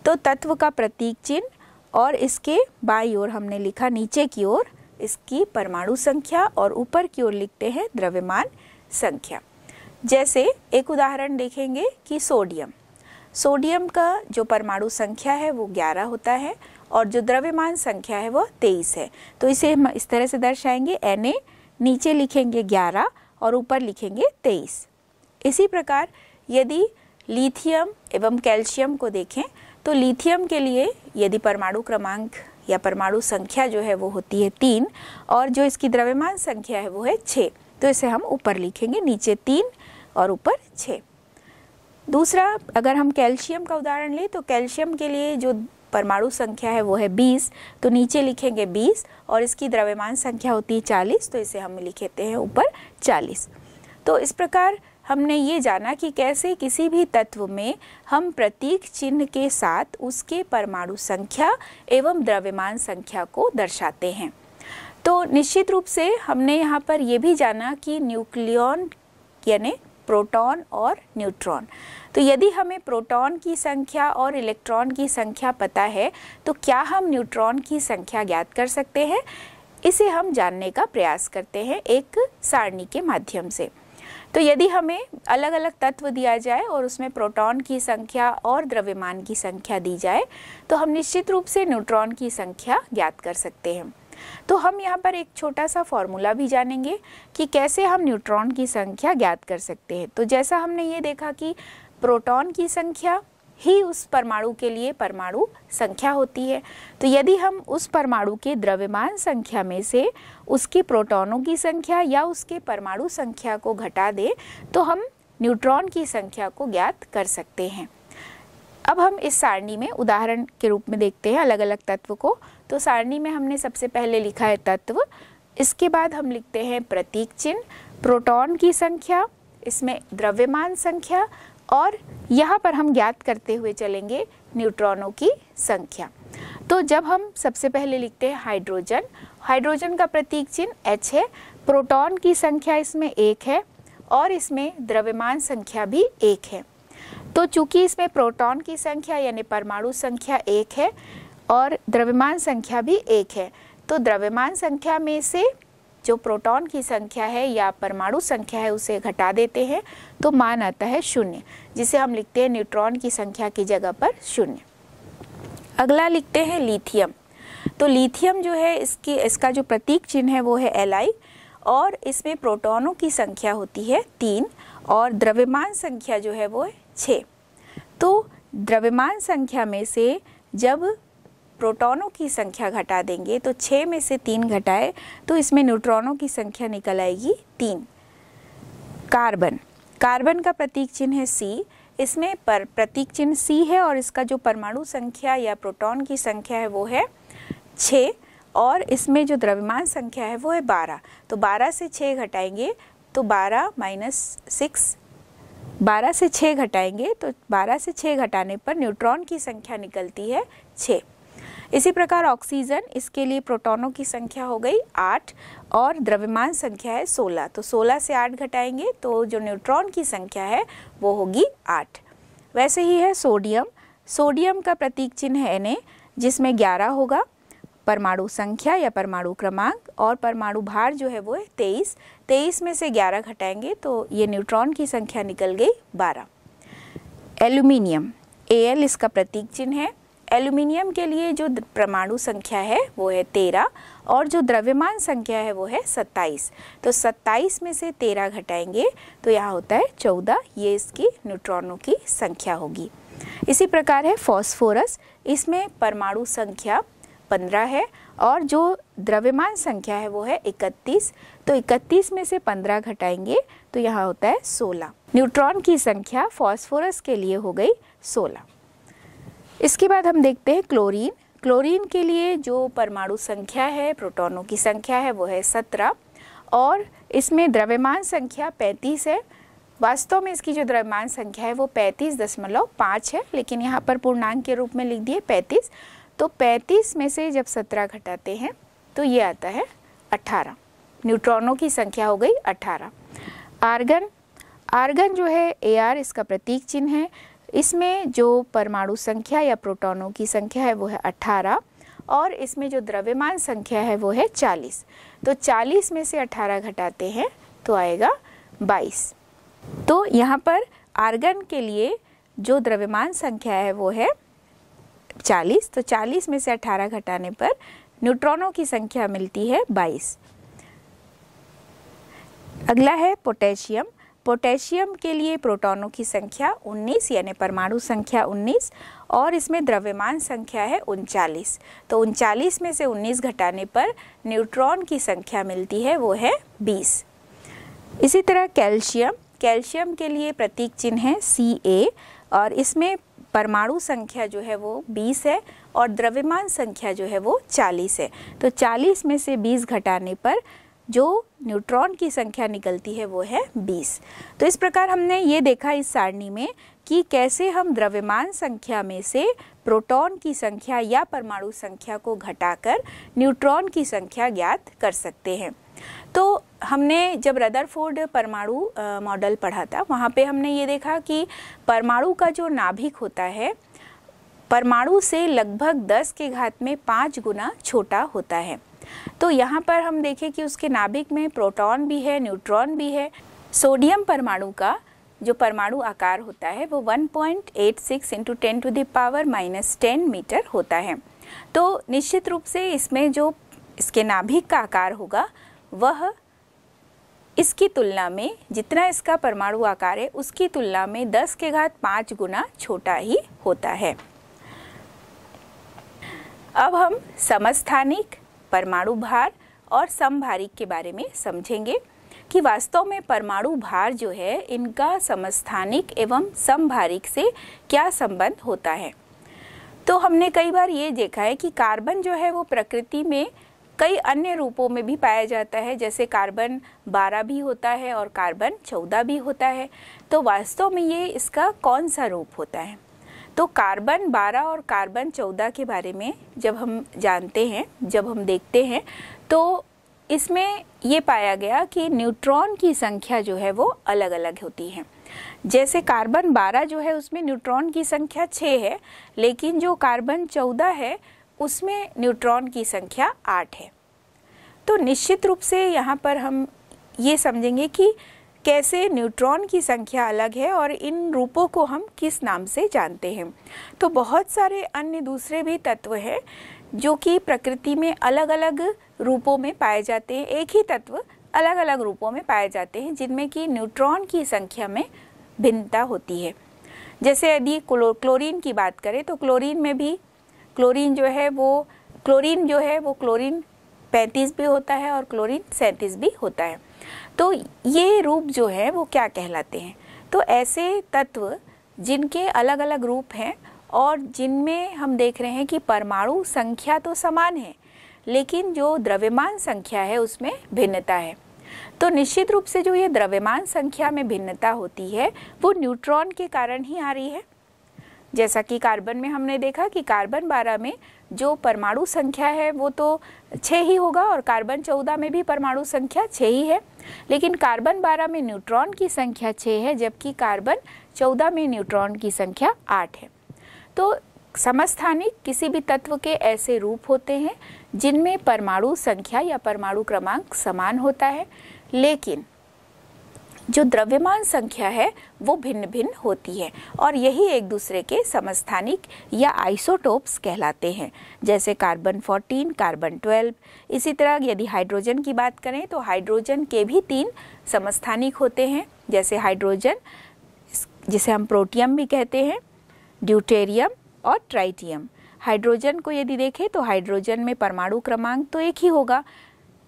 तो तत्व का प्रतीक चिन्ह और इसके बाई ओर हमने लिखा नीचे की ओर इसकी परमाणु संख्या और ऊपर की ओर लिखते हैं द्रव्यमान संख्या जैसे एक उदाहरण देखेंगे कि सोडियम सोडियम का जो परमाणु संख्या है वो 11 होता है और जो द्रव्यमान संख्या है वो 23 है तो इसे हम इस तरह से दर्शाएंगे एन नीचे लिखेंगे 11 और ऊपर लिखेंगे 23 इसी प्रकार यदि लिथियम एवं कैल्शियम को देखें तो लिथियम के लिए यदि परमाणु क्रमांक या परमाणु संख्या जो है वो होती है तीन और जो इसकी द्रव्यमान संख्या है वो है छः तो इसे हम ऊपर लिखेंगे नीचे तीन और ऊपर छः दूसरा अगर हम कैल्शियम का उदाहरण लें तो कैल्शियम के लिए जो परमाणु संख्या है वो है 20 तो नीचे लिखेंगे 20 और इसकी द्रव्यमान संख्या होती है चालीस तो इसे हम लिखते हैं ऊपर 40 तो इस प्रकार हमने ये जाना कि कैसे किसी भी तत्व में हम प्रतीक चिन्ह के साथ उसके परमाणु संख्या एवं द्रव्यमान संख्या को दर्शाते हैं तो निश्चित रूप से हमने यहाँ पर यह भी जाना कि न्यूक्लियॉन यानी प्रोटॉन और न्यूट्रॉन तो यदि हमें प्रोटॉन की संख्या और इलेक्ट्रॉन की संख्या पता है तो क्या हम न्यूट्रॉन की संख्या ज्ञात कर सकते हैं इसे हम जानने का प्रयास करते हैं एक सारणी के माध्यम से तो यदि हमें अलग अलग तत्व दिया जाए और उसमें प्रोटॉन की संख्या और द्रव्यमान की संख्या दी जाए तो हम निश्चित रूप से न्यूट्रॉन की संख्या ज्ञात कर सकते हैं तो हम यहाँ पर एक छोटा सा फॉर्मूला भी जानेंगे कि कैसे हम न्यूट्रॉन की संख्या ज्ञात कर सकते हैं तो जैसा हमने ये देखा कि प्रोटॉन की संख्या ही उस परमाणु के लिए परमाणु संख्या होती है तो यदि हम उस परमाणु के द्रव्यमान संख्या में से उसके प्रोटॉनों की संख्या या उसके परमाणु संख्या को घटा दें तो हम न्यूट्रॉन की संख्या को ज्ञात कर सकते हैं अब हम इस सारणी में उदाहरण के रूप में देखते हैं अलग अलग तत्व को तो सारणी में हमने सबसे पहले लिखा है तत्व इसके बाद हम लिखते हैं प्रतीक चिन्ह प्रोटॉन की संख्या इसमें द्रव्यमान संख्या और यहाँ पर हम ज्ञात करते हुए चलेंगे न्यूट्रॉनों की संख्या तो जब हम सबसे पहले लिखते हैं हाइड्रोजन हाइड्रोजन का प्रतीक चिन्ह H है प्रोटॉन की संख्या इसमें एक है और इसमें द्रव्यमान संख्या भी एक है तो चूंकि इसमें प्रोटॉन की संख्या यानी परमाणु संख्या एक है और द्रव्यमान संख्या भी एक है तो द्रव्यमान संख्या में से जो प्रोटॉन की संख्या है या परमाणु संख्या है उसे घटा देते हैं तो मान आता है शून्य जिसे हम लिखते हैं न्यूट्रॉन की संख्या की जगह पर शून्य अगला लिखते हैं लिथियम तो लिथियम जो है इसकी इसका जो प्रतीक चिन्ह है वो है एल और इसमें प्रोटॉनों की संख्या होती है तीन और द्रव्यमान संख्या जो है वो है छः तो द्रव्यमान संख्या में से जब प्रोटॉनों की संख्या घटा देंगे तो छः में से तीन घटाए तो इसमें न्यूट्रॉनों की संख्या निकल आएगी तीन कार्बन कार्बन का प्रतीक चिन्ह है सी इसमें पर प्रतीक चिन्ह सी है और इसका जो परमाणु संख्या या प्रोटॉन की संख्या है वो है छः और इसमें जो द्रव्यमान संख्या है वो है बारह तो बारह से छः घटाएंगे तो बारह माइनस सिक्स बारह से छः घटाएंगे तो बारह से छः घटाने पर न्यूट्रॉन की संख्या निकलती है छः इसी प्रकार ऑक्सीजन इसके लिए प्रोटॉनों की संख्या हो गई आठ और द्रव्यमान संख्या है सोलह तो सोलह से आठ घटाएंगे तो जो न्यूट्रॉन की संख्या है वो होगी आठ वैसे ही है सोडियम सोडियम का प्रतीक चिन्ह है एन जिसमें ग्यारह होगा परमाणु संख्या या परमाणु क्रमांक और परमाणु भार जो है वो है तेईस तेईस में से ग्यारह घटाएंगे तो ये न्यूट्रॉन की संख्या निकल गई बारह एल्यूमिनियम एल इसका प्रतीक चिन्ह है एल्यूमिनियम के लिए जो परमाणु संख्या है वो है तेरह और जो द्रव्यमान संख्या है वो है सत्ताईस तो सत्ताईस में से तेरह घटाएंगे तो यहाँ होता है चौदह ये इसकी न्यूट्रॉनों की संख्या होगी इसी प्रकार है फॉस्फोरस इसमें परमाणु संख्या पंद्रह है और जो द्रव्यमान संख्या है वो है इकतीस तो इकतीस में से पंद्रह घटाएंगे तो यहाँ होता है सोलह न्यूट्रॉन की संख्या फॉस्फोरस के लिए हो गई सोलह इसके बाद हम देखते हैं क्लोरीन क्लोरीन के लिए जो परमाणु संख्या है प्रोटॉनों की संख्या है वो है सत्रह और इसमें द्रव्यमान संख्या पैंतीस है वास्तव में इसकी जो द्रव्यमान संख्या है वो पैंतीस दशमलव पाँच है लेकिन यहाँ पर पूर्णांक के रूप में लिख दिए पैंतीस तो पैंतीस में से जब सत्रह घटाते हैं तो ये आता है अट्ठारह न्यूट्रॉनों की संख्या हो गई अट्ठारह आर्गन आर्गन जो है ए आर इसका प्रतीक चिन्ह है इसमें जो परमाणु संख्या या प्रोटॉनों की संख्या है वो है अट्ठारह और इसमें जो द्रव्यमान संख्या है वो है चालीस तो चालीस में से अट्ठारह घटाते हैं तो आएगा बाईस तो यहाँ पर आर्गन के लिए जो द्रव्यमान संख्या है वो है चालीस तो चालीस में से अट्ठारह घटाने पर न्यूट्रॉनों की संख्या मिलती है बाईस अगला है पोटेशियम पोटेशियम के लिए प्रोटॉनों की संख्या 19 यानी परमाणु संख्या 19 और इसमें द्रव्यमान संख्या है उनचालीस तो उनचालीस में से 19 घटाने पर न्यूट्रॉन की संख्या मिलती है वो है 20 इसी तरह कैल्शियम कैल्शियम के लिए प्रतीक चिन्ह है सी ए और इसमें परमाणु संख्या जो है वो 20 है और द्रव्यमान संख्या जो है वो 40 है तो 40 में से 20 घटाने पर जो न्यूट्रॉन की संख्या निकलती है वो है बीस तो इस प्रकार हमने ये देखा इस सारणी में कि कैसे हम द्रव्यमान संख्या में से प्रोटॉन की संख्या या परमाणु संख्या को घटाकर न्यूट्रॉन की संख्या ज्ञात कर सकते हैं तो हमने जब रदरफोर्ड परमाणु मॉडल पढ़ा था वहाँ पे हमने ये देखा कि परमाणु का जो नाभिक होता है परमाणु से लगभग 10 के घात में पाँच गुना छोटा होता है तो यहाँ पर हम देखें कि उसके नाभिक में प्रोटॉन भी है न्यूट्रॉन भी है सोडियम परमाणु का जो परमाणु आकार होता है वो 1.86 point eight six into ten to the power minus ten metre होता है तो निश्चित रूप से इसमें जो इसके नाभिक का आकार होगा वह इसकी तुलना में जितना इसका परमाणु आकार है उसकी तुलना में 10 के घात पाँच गुना छोटा ही होता है अब हम समस्थानिक परमाणु भार और समभारिक के बारे में समझेंगे कि वास्तव में परमाणु भार जो है इनका समस्थानिक एवं समभारिक से क्या संबंध होता है तो हमने कई बार ये देखा है कि कार्बन जो है वो प्रकृति में कई अन्य रूपों में भी पाया जाता है जैसे कार्बन 12 भी होता है और कार्बन 14 भी होता है तो वास्तव में ये इसका कौन सा रूप होता है तो कार्बन 12 और कार्बन 14 के बारे में जब हम जानते हैं जब हम देखते हैं तो इसमें ये पाया गया कि न्यूट्रॉन की संख्या जो है वो अलग अलग होती है जैसे कार्बन 12 जो है उसमें न्यूट्रॉन की संख्या 6 है लेकिन जो कार्बन 14 है उसमें न्यूट्रॉन की संख्या 8 है तो निश्चित रूप से यहाँ पर हम ये समझेंगे कि कैसे न्यूट्रॉन की संख्या अलग है और इन रूपों को हम किस नाम से जानते हैं तो बहुत सारे अन्य दूसरे भी तत्व हैं जो कि प्रकृति में अलग अलग रूपों में पाए जाते हैं एक ही तत्व अलग अलग रूपों में पाए जाते हैं जिनमें कि न्यूट्रॉन की संख्या में भिन्नता होती है जैसे यदि क्लोरीन की बात करें तो क्लोरीन में भी क्लोरीन जो है वो क्लोरीन जो है वो क्लोरीन पैंतीस भी होता है और क्लोरीन सैंतीस भी होता है तो ये रूप जो है वो क्या कहलाते हैं तो ऐसे तत्व जिनके अलग अलग रूप हैं और जिनमें हम देख रहे हैं कि परमाणु संख्या तो समान है लेकिन जो द्रव्यमान संख्या है उसमें भिन्नता है तो निश्चित रूप से जो ये द्रव्यमान संख्या में भिन्नता होती है वो न्यूट्रॉन के कारण ही आ रही है जैसा कि कार्बन में हमने देखा कि कार्बन 12 में जो परमाणु संख्या है वो तो छः ही होगा और कार्बन 14 में भी परमाणु संख्या छः ही है लेकिन कार्बन 12 में न्यूट्रॉन की संख्या छः है जबकि कार्बन 14 में न्यूट्रॉन की संख्या आठ है तो समस्थानिक किसी भी तत्व के ऐसे रूप होते हैं जिनमें परमाणु संख्या या परमाणु क्रमांक समान होता है लेकिन जो द्रव्यमान संख्या है वो भिन्न भिन्न होती है और यही एक दूसरे के समस्थानिक या आइसोटोप्स कहलाते हैं जैसे कार्बन 14, कार्बन 12। इसी तरह यदि हाइड्रोजन की बात करें तो हाइड्रोजन के भी तीन समस्थानिक होते हैं जैसे हाइड्रोजन जिसे हम प्रोटियम भी कहते हैं ड्यूटेरियम और ट्राइटियम हाइड्रोजन को यदि देखें तो हाइड्रोजन में परमाणु क्रमांक तो एक ही होगा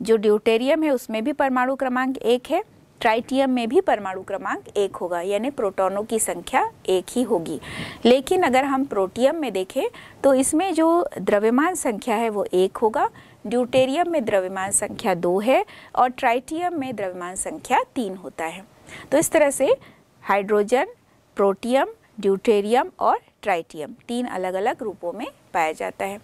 जो ड्यूटेरियम है उसमें भी परमाणु क्रमांक एक है ट्राइटियम में भी परमाणु क्रमांक एक होगा यानी प्रोटॉनों की संख्या एक ही होगी लेकिन अगर हम प्रोटियम में देखें तो इसमें जो द्रव्यमान संख्या है वो एक होगा ड्यूटेरियम में द्रव्यमान संख्या दो है और ट्राइटियम में द्रव्यमान संख्या तीन होता है तो इस तरह से हाइड्रोजन प्रोटियम ड्यूटेरियम और ट्राइटियम तीन अलग अलग रूपों में पाया जाता है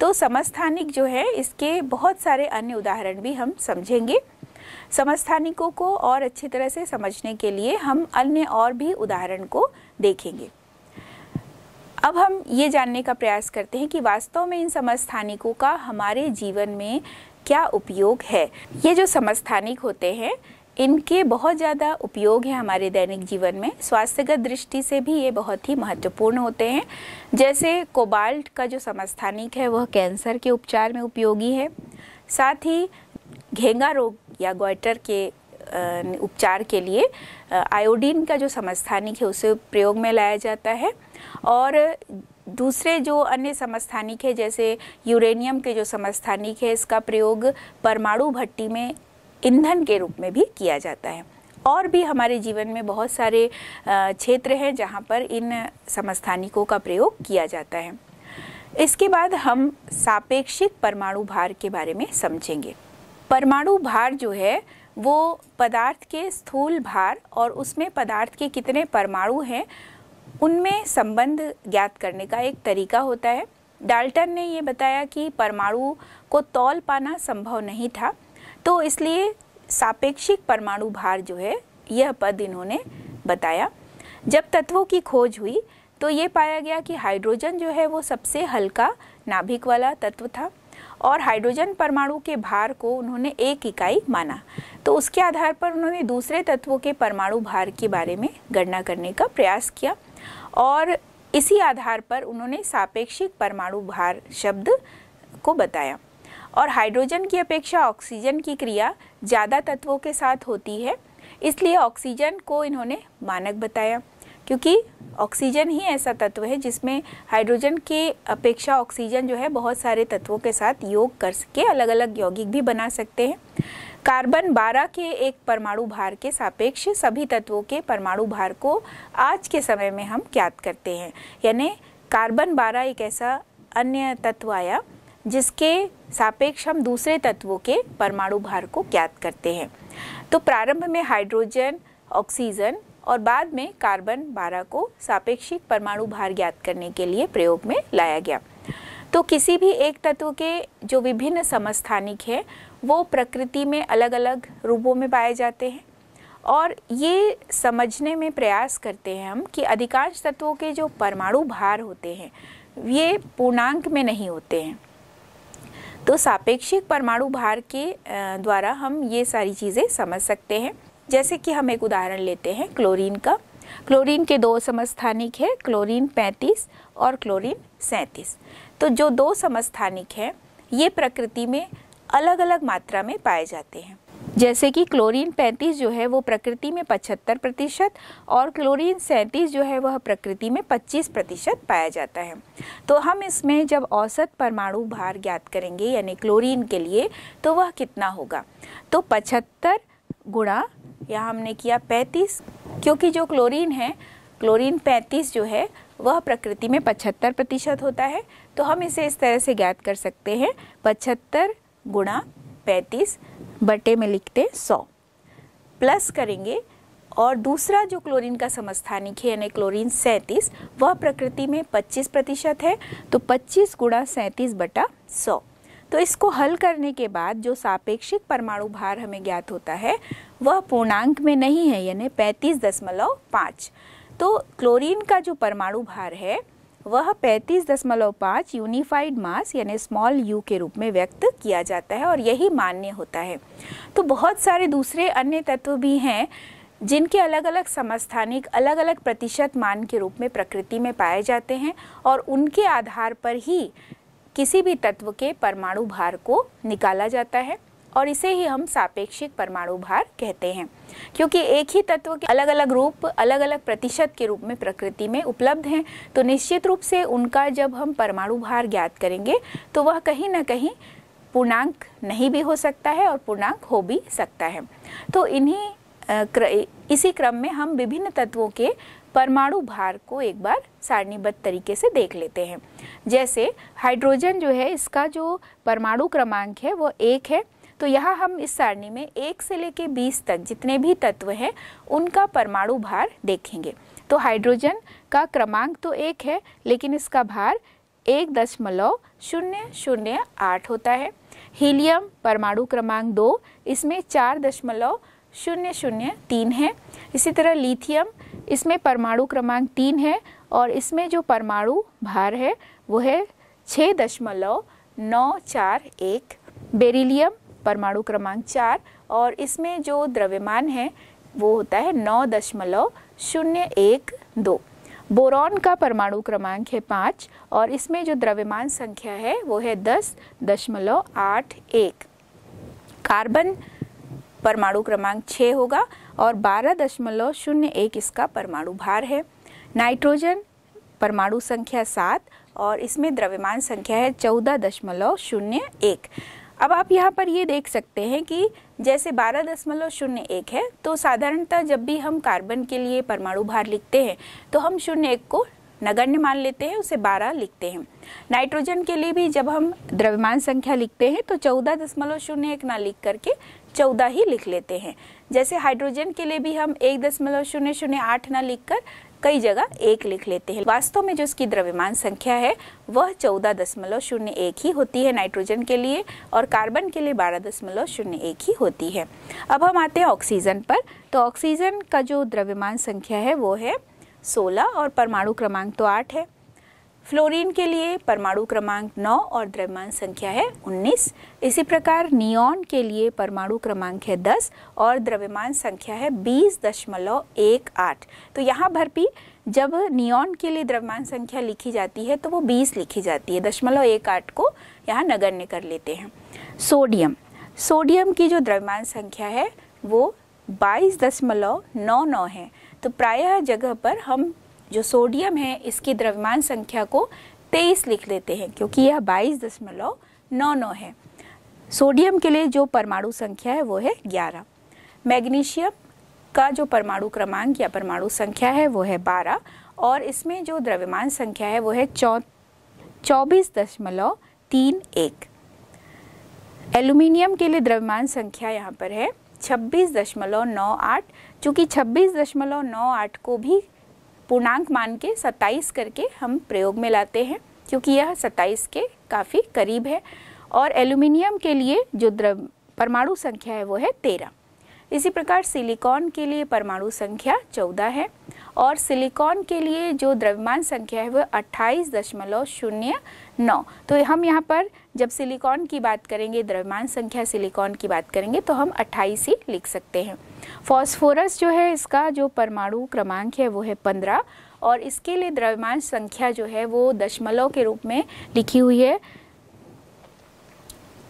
तो समस्थानिक जो है इसके बहुत सारे अन्य उदाहरण भी हम समझेंगे समस्थानिकों को और अच्छी तरह से समझने के लिए हम अन्य और भी उदाहरण को देखेंगे अब हम ये जानने का प्रयास करते हैं कि वास्तव में इन समस्थानिकों का हमारे जीवन में क्या उपयोग है ये जो समस्थानिक होते हैं इनके बहुत ज़्यादा उपयोग हैं हमारे दैनिक जीवन में स्वास्थ्यगत दृष्टि से भी ये बहुत ही महत्वपूर्ण होते हैं जैसे कोबाल्ट का जो समस्थानिक है वह कैंसर के उपचार में उपयोगी है साथ ही घेंगा रोग या गोइटर के उपचार के लिए आयोडीन का जो समस्थानिक है उसे प्रयोग में लाया जाता है और दूसरे जो अन्य समस्थानिक है जैसे यूरेनियम के जो समस्थानिक है इसका प्रयोग परमाणु भट्टी में ईंधन के रूप में भी किया जाता है और भी हमारे जीवन में बहुत सारे क्षेत्र हैं जहाँ पर इन समस्थानिकों का प्रयोग किया जाता है इसके बाद हम सापेक्षिक परमाणु भार के बारे में समझेंगे परमाणु भार जो है वो पदार्थ के स्थूल भार और उसमें पदार्थ के कितने परमाणु हैं उनमें संबंध ज्ञात करने का एक तरीका होता है डाल्टन ने ये बताया कि परमाणु को तौल पाना संभव नहीं था तो इसलिए सापेक्षिक परमाणु भार जो है यह पद इन्होंने बताया जब तत्वों की खोज हुई तो ये पाया गया कि हाइड्रोजन जो है वो सबसे हल्का नाभिक वाला तत्व था और हाइड्रोजन परमाणु के भार को उन्होंने एक इकाई माना तो उसके आधार पर उन्होंने दूसरे तत्वों के परमाणु भार के बारे में गणना करने का प्रयास किया और इसी आधार पर उन्होंने सापेक्षिक परमाणु भार शब्द को बताया और हाइड्रोजन की अपेक्षा ऑक्सीजन की क्रिया ज़्यादा तत्वों के साथ होती है इसलिए ऑक्सीजन को इन्होंने मानक बताया क्योंकि ऑक्सीजन ही ऐसा तत्व है जिसमें हाइड्रोजन के अपेक्षा ऑक्सीजन जो है बहुत सारे तत्वों के साथ योग कर सके अलग अलग यौगिक भी बना सकते हैं कार्बन 12 के एक परमाणु भार के सापेक्ष सभी तत्वों के परमाणु भार को आज के समय में हम ज्ञात करते हैं यानी कार्बन 12 एक ऐसा अन्य तत्व आया जिसके सापेक्ष हम दूसरे तत्वों के परमाणु भार को ज्ञात करते हैं तो प्रारंभ में हाइड्रोजन ऑक्सीजन और बाद में कार्बन 12 को सापेक्षिक परमाणु भार ज्ञात करने के लिए प्रयोग में लाया गया तो किसी भी एक तत्व के जो विभिन्न समस्थानिक हैं वो प्रकृति में अलग अलग रूपों में पाए जाते हैं और ये समझने में प्रयास करते हैं हम कि अधिकांश तत्वों के जो परमाणु भार होते हैं ये पूर्णांक में नहीं होते हैं तो सापेक्षिक परमाणु भार के द्वारा हम ये सारी चीज़ें समझ सकते हैं जैसे कि हम एक उदाहरण लेते हैं क्लोरीन का क्लोरीन के दो समस्थानिक है क्लोरीन 35 और क्लोरीन 37 तो जो दो समस्थानिक हैं ये प्रकृति में अलग अलग मात्रा में पाए जाते हैं जैसे कि क्लोरीन 35 जो है वो प्रकृति में 75 प्रतिशत और क्लोरीन 37 जो है वह प्रकृति में 25 प्रतिशत पाया जाता है तो हम इसमें जब औसत परमाणु भार ज्ञात करेंगे यानी क्लोरीन के लिए तो वह कितना होगा तो 75 गुणा यहाँ हमने किया 35 क्योंकि जो क्लोरीन है क्लोरीन 35 जो है वह प्रकृति में 75 प्रतिशत होता है तो हम इसे इस तरह से ज्ञात कर सकते हैं 75 गुणा पैंतीस बटे में लिखते 100 प्लस करेंगे और दूसरा जो क्लोरीन का समस्थानिक है यानी क्लोरीन 37 वह प्रकृति में 25 प्रतिशत है तो 25 गुणा सैंतीस बटा सौ तो इसको हल करने के बाद जो सापेक्षिक परमाणु भार हमें ज्ञात होता है वह पूर्णांक में नहीं है यानी पैंतीस दशमलव पाँच तो क्लोरीन का जो परमाणु भार है वह पैंतीस दशमलव पाँच यूनिफाइड मास यानी स्मॉल यू के रूप में व्यक्त किया जाता है और यही मान्य होता है तो बहुत सारे दूसरे अन्य तत्व भी हैं जिनके अलग अलग समस्थानिक अलग अलग प्रतिशत मान के रूप में प्रकृति में पाए जाते हैं और उनके आधार पर ही किसी भी तत्व के परमाणु भार को निकाला जाता है और इसे ही हम सापेक्षिक परमाणु भार कहते हैं क्योंकि एक ही तत्व के अलग अलग रूप अलग अलग प्रतिशत के रूप में प्रकृति में उपलब्ध हैं तो निश्चित रूप से उनका जब हम परमाणु भार ज्ञात करेंगे तो वह कहीं ना कहीं पूर्णांक नहीं भी हो सकता है और पूर्णांक हो भी सकता है तो इन्हीं इसी क्रम में हम विभिन्न तत्वों के परमाणु भार को एक बार सारणीबद्ध तरीके से देख लेते हैं जैसे हाइड्रोजन जो है इसका जो परमाणु क्रमांक है वो एक है तो यहाँ हम इस सारणी में एक से लेके बीस तक जितने भी तत्व हैं उनका परमाणु भार देखेंगे तो हाइड्रोजन का क्रमांक तो एक है लेकिन इसका भार एक दशमलव शून्य शून्य आठ होता है हीलियम परमाणु क्रमांक दो इसमें चार दशमलव शून्य शून्य तीन है इसी तरह लिथियम इसमें परमाणु क्रमांक तीन है और इसमें जो परमाणु भार है वो है छः दशमलव नौ चार एक बेरिलियम परमाणु क्रमांक चार और इसमें जो द्रव्यमान है वो होता है नौ दशमलव शून्य एक दो बोरॉन का परमाणु क्रमांक है पाँच और इसमें जो द्रव्यमान संख्या है वो है दस दशमलव आठ एक कार्बन परमाणु क्रमांक छः होगा और बारह दशमलव शून्य एक इसका परमाणु भार है नाइट्रोजन परमाणु संख्या सात और इसमें द्रव्यमान संख्या है चौदह दशमलव शून्य एक अब आप यहाँ पर ये देख सकते हैं कि जैसे बारह दशमलव शून्य एक है तो साधारणतः जब भी हम कार्बन के लिए परमाणु भार लिखते हैं तो हम शून्य एक को नगण्य मान लेते हैं उसे 12 लिखते हैं नाइट्रोजन के लिए भी जब हम द्रव्यमान संख्या लिखते हैं तो चौदह दशमलव शून्य एक ना लिख करके चौदह ही लिख लेते हैं जैसे हाइड्रोजन के लिए भी हम एक दशमलव शून्य शून्य आठ न लिख कर कई जगह एक लिख लेते हैं वास्तव में जो उसकी द्रव्यमान संख्या है वह चौदह दशमलव शून्य एक ही होती है नाइट्रोजन के लिए और कार्बन के लिए बारह दशमलव शून्य एक ही होती है अब हम आते हैं ऑक्सीजन पर तो ऑक्सीजन का जो द्रव्यमान संख्या है वो है सोलह और परमाणु क्रमांक तो आठ है फ्लोरीन के लिए परमाणु क्रमांक 9 और द्रव्यमान संख्या है 19 इसी प्रकार नियॉन के लिए परमाणु क्रमांक है 10 और द्रव्यमान संख्या है 20.18 तो यहाँ भरपी जब नियॉन के लिए द्रव्यमान संख्या लिखी जाती है तो वो 20 लिखी जाती है दशमलव एक आठ को यहाँ नगण्य कर लेते हैं सोडियम सोडियम की जो द्रव्यमान संख्या है वो बाईस दशमलव नौ नौ है तो प्रायः जगह पर हम जो सोडियम है इसकी द्रव्यमान संख्या को 23 लिख लेते हैं क्योंकि यह बाईस दशमलव नौ नौ है सोडियम के लिए जो परमाणु संख्या है वो है 11 मैग्नीशियम का जो परमाणु क्रमांक या परमाणु संख्या है वो है 12 और इसमें जो द्रव्यमान संख्या है वो है चौ चौबीस दशमलव तीन एक एल्यूमिनियम के लिए द्रव्यमान संख्या यहाँ पर है छब्बीस दशमलव नौ छब्बीस जो कि आठ को भी पूर्णांक मान के 27 करके हम प्रयोग में लाते हैं क्योंकि यह 27 के काफ़ी करीब है और एल्यूमिनियम के लिए जो द्रव परमाणु संख्या है वो है तेरह इसी प्रकार सिलिकॉन के लिए परमाणु संख्या चौदह है और सिलिकॉन के लिए जो द्रव्यमान संख्या है वह अट्ठाईस दशमलव शून्य नौ तो हम यहाँ पर जब सिलिकॉन की बात करेंगे द्रव्यमान संख्या सिलिकॉन की बात करेंगे तो हम 28 ही लिख सकते हैं फॉस्फोरस जो है इसका जो परमाणु क्रमांक है वो है 15 और इसके लिए द्रव्यमान संख्या जो है वो दशमलव के रूप में लिखी हुई है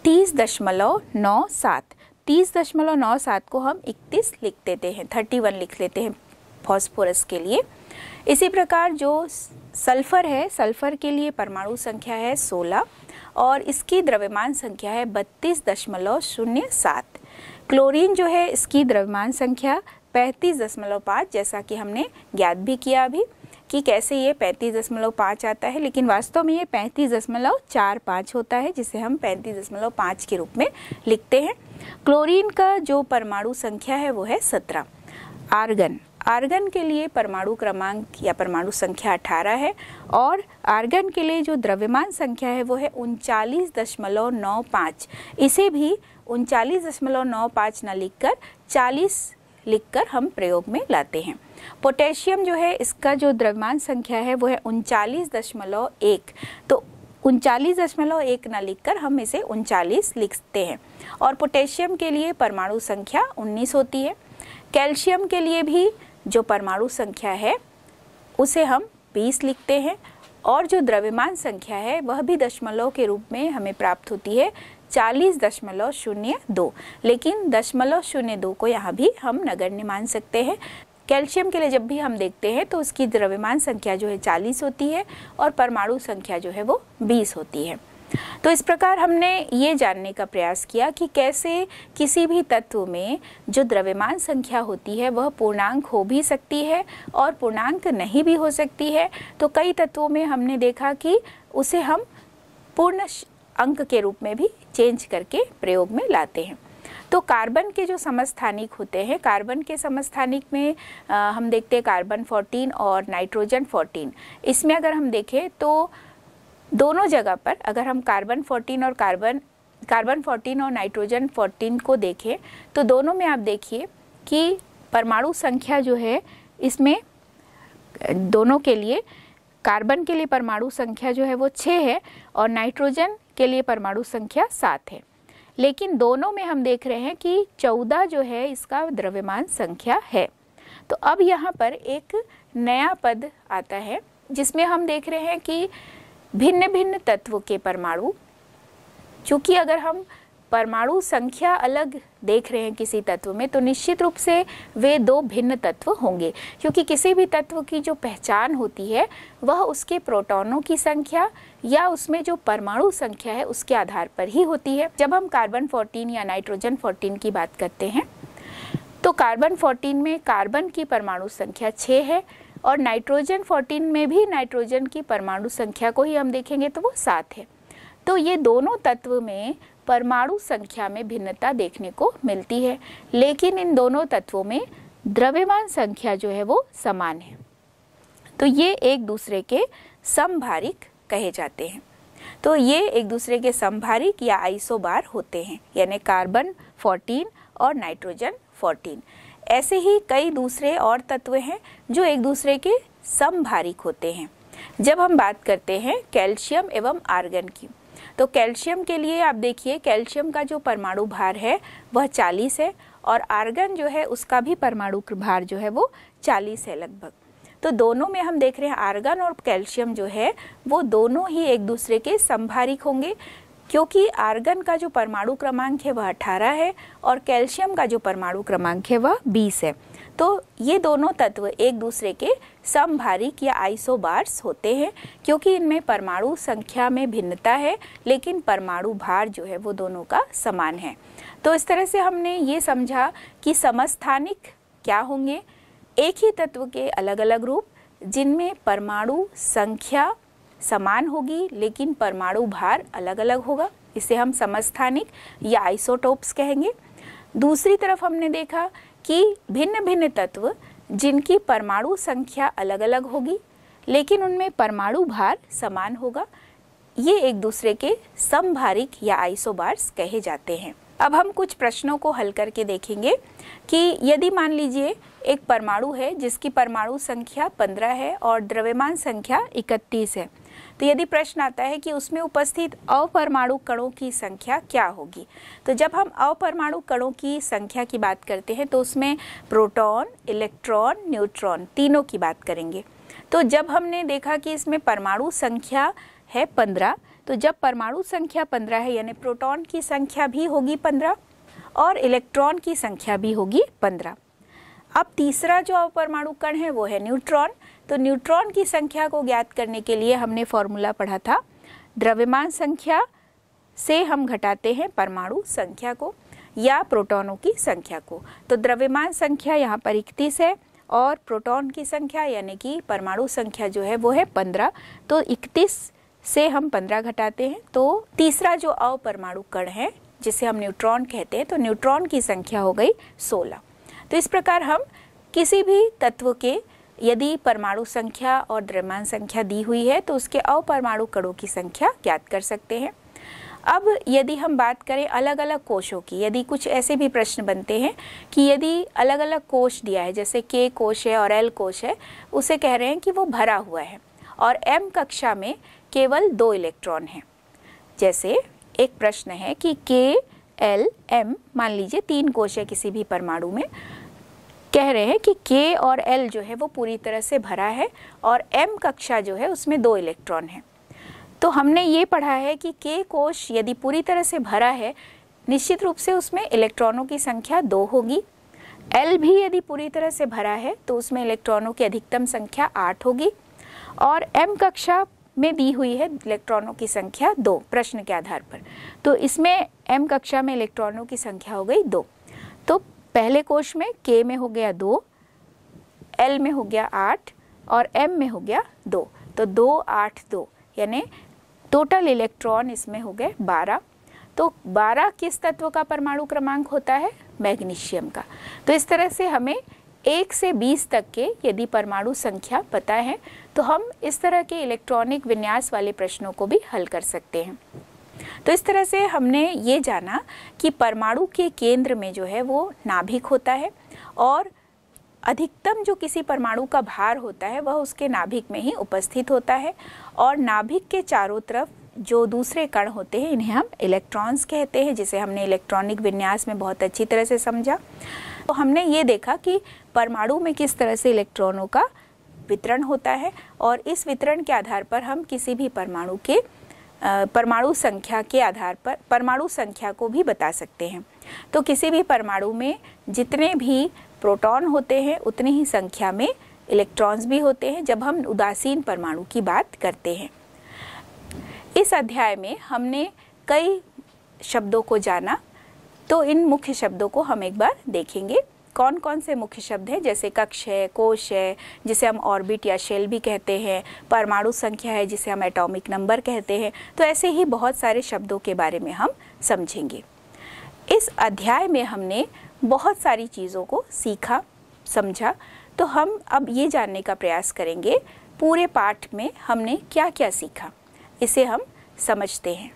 तीस दशमलव नौ सात तीस दशमलव नौ सात को हम इकतीस लिख देते हैं थर्टी वन लिख लेते हैं फॉस्फोरस के लिए इसी प्रकार जो सल्फर है सल्फर के लिए परमाणु संख्या है सोलह और इसकी द्रव्यमान संख्या है बत्तीस दशमलव शून्य सात क्लोरीन जो है इसकी द्रव्यमान संख्या पैंतीस दशमलव पाँच जैसा कि हमने ज्ञात भी किया अभी कि कैसे ये पैंतीस दशमलव पाँच आता है लेकिन वास्तव में ये पैंतीस दशमलव चार पाँच होता है जिसे हम पैंतीस दशमलव पाँच के रूप में लिखते हैं क्लोरीन का जो परमाणु संख्या है वो है सत्रह आर्गन आर्गन के लिए परमाणु क्रमांक या परमाणु संख्या 18 है और आर्गन के लिए जो द्रव्यमान संख्या है वो है उनचालीस दशमलव नौ पाँच इसे भी उनचालीस दशमलव नौ पाँच न लिख कर चालीस लिखकर हम प्रयोग में लाते हैं पोटेशियम जो है इसका जो द्रव्यमान संख्या है वो है उनचालीस दशमलव एक तो उनचालीस दशमलव एक न लिख कर हम इसे उनचालीस लिखते हैं और पोटेशियम के लिए परमाणु संख्या 19 होती है कैल्शियम के लिए भी जो परमाणु संख्या है उसे हम 20 लिखते हैं और जो द्रव्यमान संख्या है वह भी दशमलव के रूप में हमें प्राप्त होती है चालीस दशमलव शून्य दो लेकिन दशमलव शून्य दो को यहाँ भी हम नगण्य मान सकते हैं कैल्शियम के लिए जब भी हम देखते हैं तो उसकी द्रव्यमान संख्या जो है चालीस होती है और परमाणु संख्या जो है वो बीस होती है तो इस प्रकार हमने ये जानने का प्रयास किया कि कैसे किसी भी तत्व में जो द्रव्यमान संख्या होती है वह पूर्णांक हो भी सकती है और पूर्णांक नहीं भी हो सकती है तो कई तत्वों में हमने देखा कि उसे हम पूर्ण अंक के रूप में भी चेंज करके प्रयोग में लाते हैं तो कार्बन के जो समस्थानिक होते हैं कार्बन के समस्थानिक में आ, हम देखते हैं कार्बन 14 और नाइट्रोजन 14 इसमें अगर हम देखें तो दोनों जगह पर अगर हम कार्बन 14 और कार्बन कार्बन 14 और नाइट्रोजन 14 को देखें तो दोनों में आप देखिए कि परमाणु संख्या जो है इसमें दोनों के लिए कार्बन के लिए परमाणु संख्या जो है वो छः है और नाइट्रोजन के लिए परमाणु संख्या सात है लेकिन दोनों में हम देख रहे हैं कि चौदह जो है इसका द्रव्यमान संख्या है तो अब यहाँ पर एक नया पद आता है जिसमें हम देख रहे हैं कि भिन्न भिन्न तत्वों के परमाणु क्योंकि अगर हम परमाणु संख्या अलग देख रहे हैं किसी तत्व में तो निश्चित रूप से वे दो भिन्न तत्व होंगे क्योंकि किसी भी तत्व की जो पहचान होती है वह उसके प्रोटॉनों की संख्या या उसमें जो परमाणु संख्या है उसके आधार पर ही होती है जब हम कार्बन 14 या नाइट्रोजन 14 की बात करते हैं तो कार्बन 14 में कार्बन की परमाणु संख्या 6 है और नाइट्रोजन 14 में भी नाइट्रोजन की परमाणु संख्या को ही हम देखेंगे तो वो सात है तो ये दोनों तत्व में परमाणु संख्या में भिन्नता देखने को मिलती है लेकिन इन दोनों तत्वों में द्रव्यमान संख्या जो है वो समान है तो ये एक दूसरे के समभारिक कहे जाते हैं तो ये एक दूसरे के समभारिक या आइसोबार होते हैं यानी कार्बन 14 और नाइट्रोजन 14 ऐसे ही कई दूसरे और तत्व हैं जो एक दूसरे के समभारिक होते हैं जब हम बात करते हैं कैल्शियम एवं आर्गन की तो कैल्शियम के लिए आप देखिए कैल्शियम का जो परमाणु भार है वह 40 है और आर्गन जो है उसका भी परमाणु भार जो है वो 40 है लगभग तो दोनों में हम देख रहे हैं आर्गन और कैल्शियम जो है वो दोनों ही एक दूसरे के संभारिक होंगे क्योंकि आर्गन का जो परमाणु क्रमांक है वह अठारह है और कैल्शियम का जो परमाणु क्रमांक है वह बीस है तो ये दोनों तत्व एक दूसरे के समभारिक या आइसोबार्स होते हैं क्योंकि इनमें परमाणु संख्या में भिन्नता है लेकिन परमाणु भार जो है वो दोनों का समान है तो इस तरह से हमने ये समझा कि समस्थानिक क्या होंगे एक ही तत्व के अलग अलग रूप जिनमें परमाणु संख्या समान होगी लेकिन परमाणु भार अलग अलग होगा इसे हम समस्थानिक या आइसोटोप्स कहेंगे दूसरी तरफ हमने देखा कि भिन्न भिन्न तत्व जिनकी परमाणु संख्या अलग अलग होगी लेकिन उनमें परमाणु भार समान होगा ये एक दूसरे के समभारिक या आइसोबार्स कहे जाते हैं अब हम कुछ प्रश्नों को हल करके देखेंगे कि यदि मान लीजिए एक परमाणु है जिसकी परमाणु संख्या 15 है और द्रव्यमान संख्या 31 है तो यदि प्रश्न आता है कि उसमें उपस्थित अपरमाणु कणों की संख्या क्या होगी तो जब हम अपरमाणु कणों की संख्या की बात करते हैं तो उसमें प्रोटॉन, इलेक्ट्रॉन न्यूट्रॉन तीनों की बात करेंगे तो जब हमने देखा कि इसमें परमाणु संख्या है पंद्रह तो जब परमाणु संख्या पंद्रह है यानी प्रोटॉन की संख्या भी होगी पंद्रह और इलेक्ट्रॉन की संख्या भी होगी पंद्रह अब तीसरा जो परमाणु कण है वो है न्यूट्रॉन तो न्यूट्रॉन की संख्या को ज्ञात करने के लिए हमने फॉर्मूला पढ़ा था द्रव्यमान संख्या से हम घटाते हैं परमाणु संख्या को या प्रोटॉनों की संख्या को तो द्रव्यमान संख्या यहाँ पर इकतीस है और प्रोटॉन की संख्या यानी कि परमाणु संख्या जो है वो है पंद्रह तो इकतीस से हम पंद्रह घटाते हैं तो तीसरा जो अपरमाणु कण है जिसे हम न्यूट्रॉन कहते हैं तो न्यूट्रॉन की संख्या हो गई सोलह तो इस प्रकार हम किसी भी तत्व के यदि परमाणु संख्या और द्रव्यमान संख्या दी हुई है तो उसके अपरमाणु कणों की संख्या ज्ञात कर सकते हैं अब यदि हम बात करें अलग अलग कोशों की यदि कुछ ऐसे भी प्रश्न बनते हैं कि यदि अलग अलग कोश दिया है जैसे के कोश है और एल कोश है उसे कह रहे हैं कि वो भरा हुआ है और एम कक्षा में केवल दो इलेक्ट्रॉन हैं जैसे एक प्रश्न है कि के एल एम मान लीजिए तीन कोश है किसी भी परमाणु में कह रहे हैं कि के और एल जो है वो पूरी तरह से भरा है और एम कक्षा जो है उसमें दो इलेक्ट्रॉन हैं तो हमने ये पढ़ा है कि के कोष यदि पूरी तरह से भरा है निश्चित रूप से उसमें इलेक्ट्रॉनों की संख्या दो होगी एल भी यदि पूरी तरह से भरा है तो उसमें इलेक्ट्रॉनों की अधिकतम संख्या आठ होगी और एम कक्षा में दी हुई है इलेक्ट्रॉनों की संख्या दो प्रश्न के आधार पर तो इसमें एम कक्षा में इलेक्ट्रॉनों की संख्या हो गई दो पहले कोश में के में हो गया दो एल में हो गया आठ और एम में हो गया दो तो दो आठ दो यानी टोटल इलेक्ट्रॉन इसमें हो गए बारह तो बारह किस तत्व का परमाणु क्रमांक होता है मैग्नीशियम का तो इस तरह से हमें एक से बीस तक के यदि परमाणु संख्या पता है तो हम इस तरह के इलेक्ट्रॉनिक विन्यास वाले प्रश्नों को भी हल कर सकते हैं तो इस तरह से हमने ये जाना कि परमाणु के केंद्र में जो है वो नाभिक होता है और अधिकतम जो किसी परमाणु का भार होता है वह उसके नाभिक में ही उपस्थित होता है और नाभिक के चारों तरफ जो दूसरे कण होते हैं इन्हें हम इलेक्ट्रॉन्स कहते हैं जिसे हमने इलेक्ट्रॉनिक विन्यास में बहुत अच्छी तरह से समझा तो हमने ये देखा कि परमाणु में किस तरह से इलेक्ट्रॉनों का वितरण होता है और इस वितरण के आधार पर हम किसी भी परमाणु के परमाणु संख्या के आधार पर परमाणु संख्या को भी बता सकते हैं तो किसी भी परमाणु में जितने भी प्रोटॉन होते हैं उतनी ही संख्या में इलेक्ट्रॉन्स भी होते हैं जब हम उदासीन परमाणु की बात करते हैं इस अध्याय में हमने कई शब्दों को जाना तो इन मुख्य शब्दों को हम एक बार देखेंगे कौन कौन से मुख्य शब्द हैं जैसे कक्ष है कोश है जिसे हम ऑर्बिट या शेल भी कहते हैं परमाणु संख्या है जिसे हम एटॉमिक नंबर कहते हैं तो ऐसे ही बहुत सारे शब्दों के बारे में हम समझेंगे इस अध्याय में हमने बहुत सारी चीज़ों को सीखा समझा तो हम अब ये जानने का प्रयास करेंगे पूरे पाठ में हमने क्या क्या सीखा इसे हम समझते हैं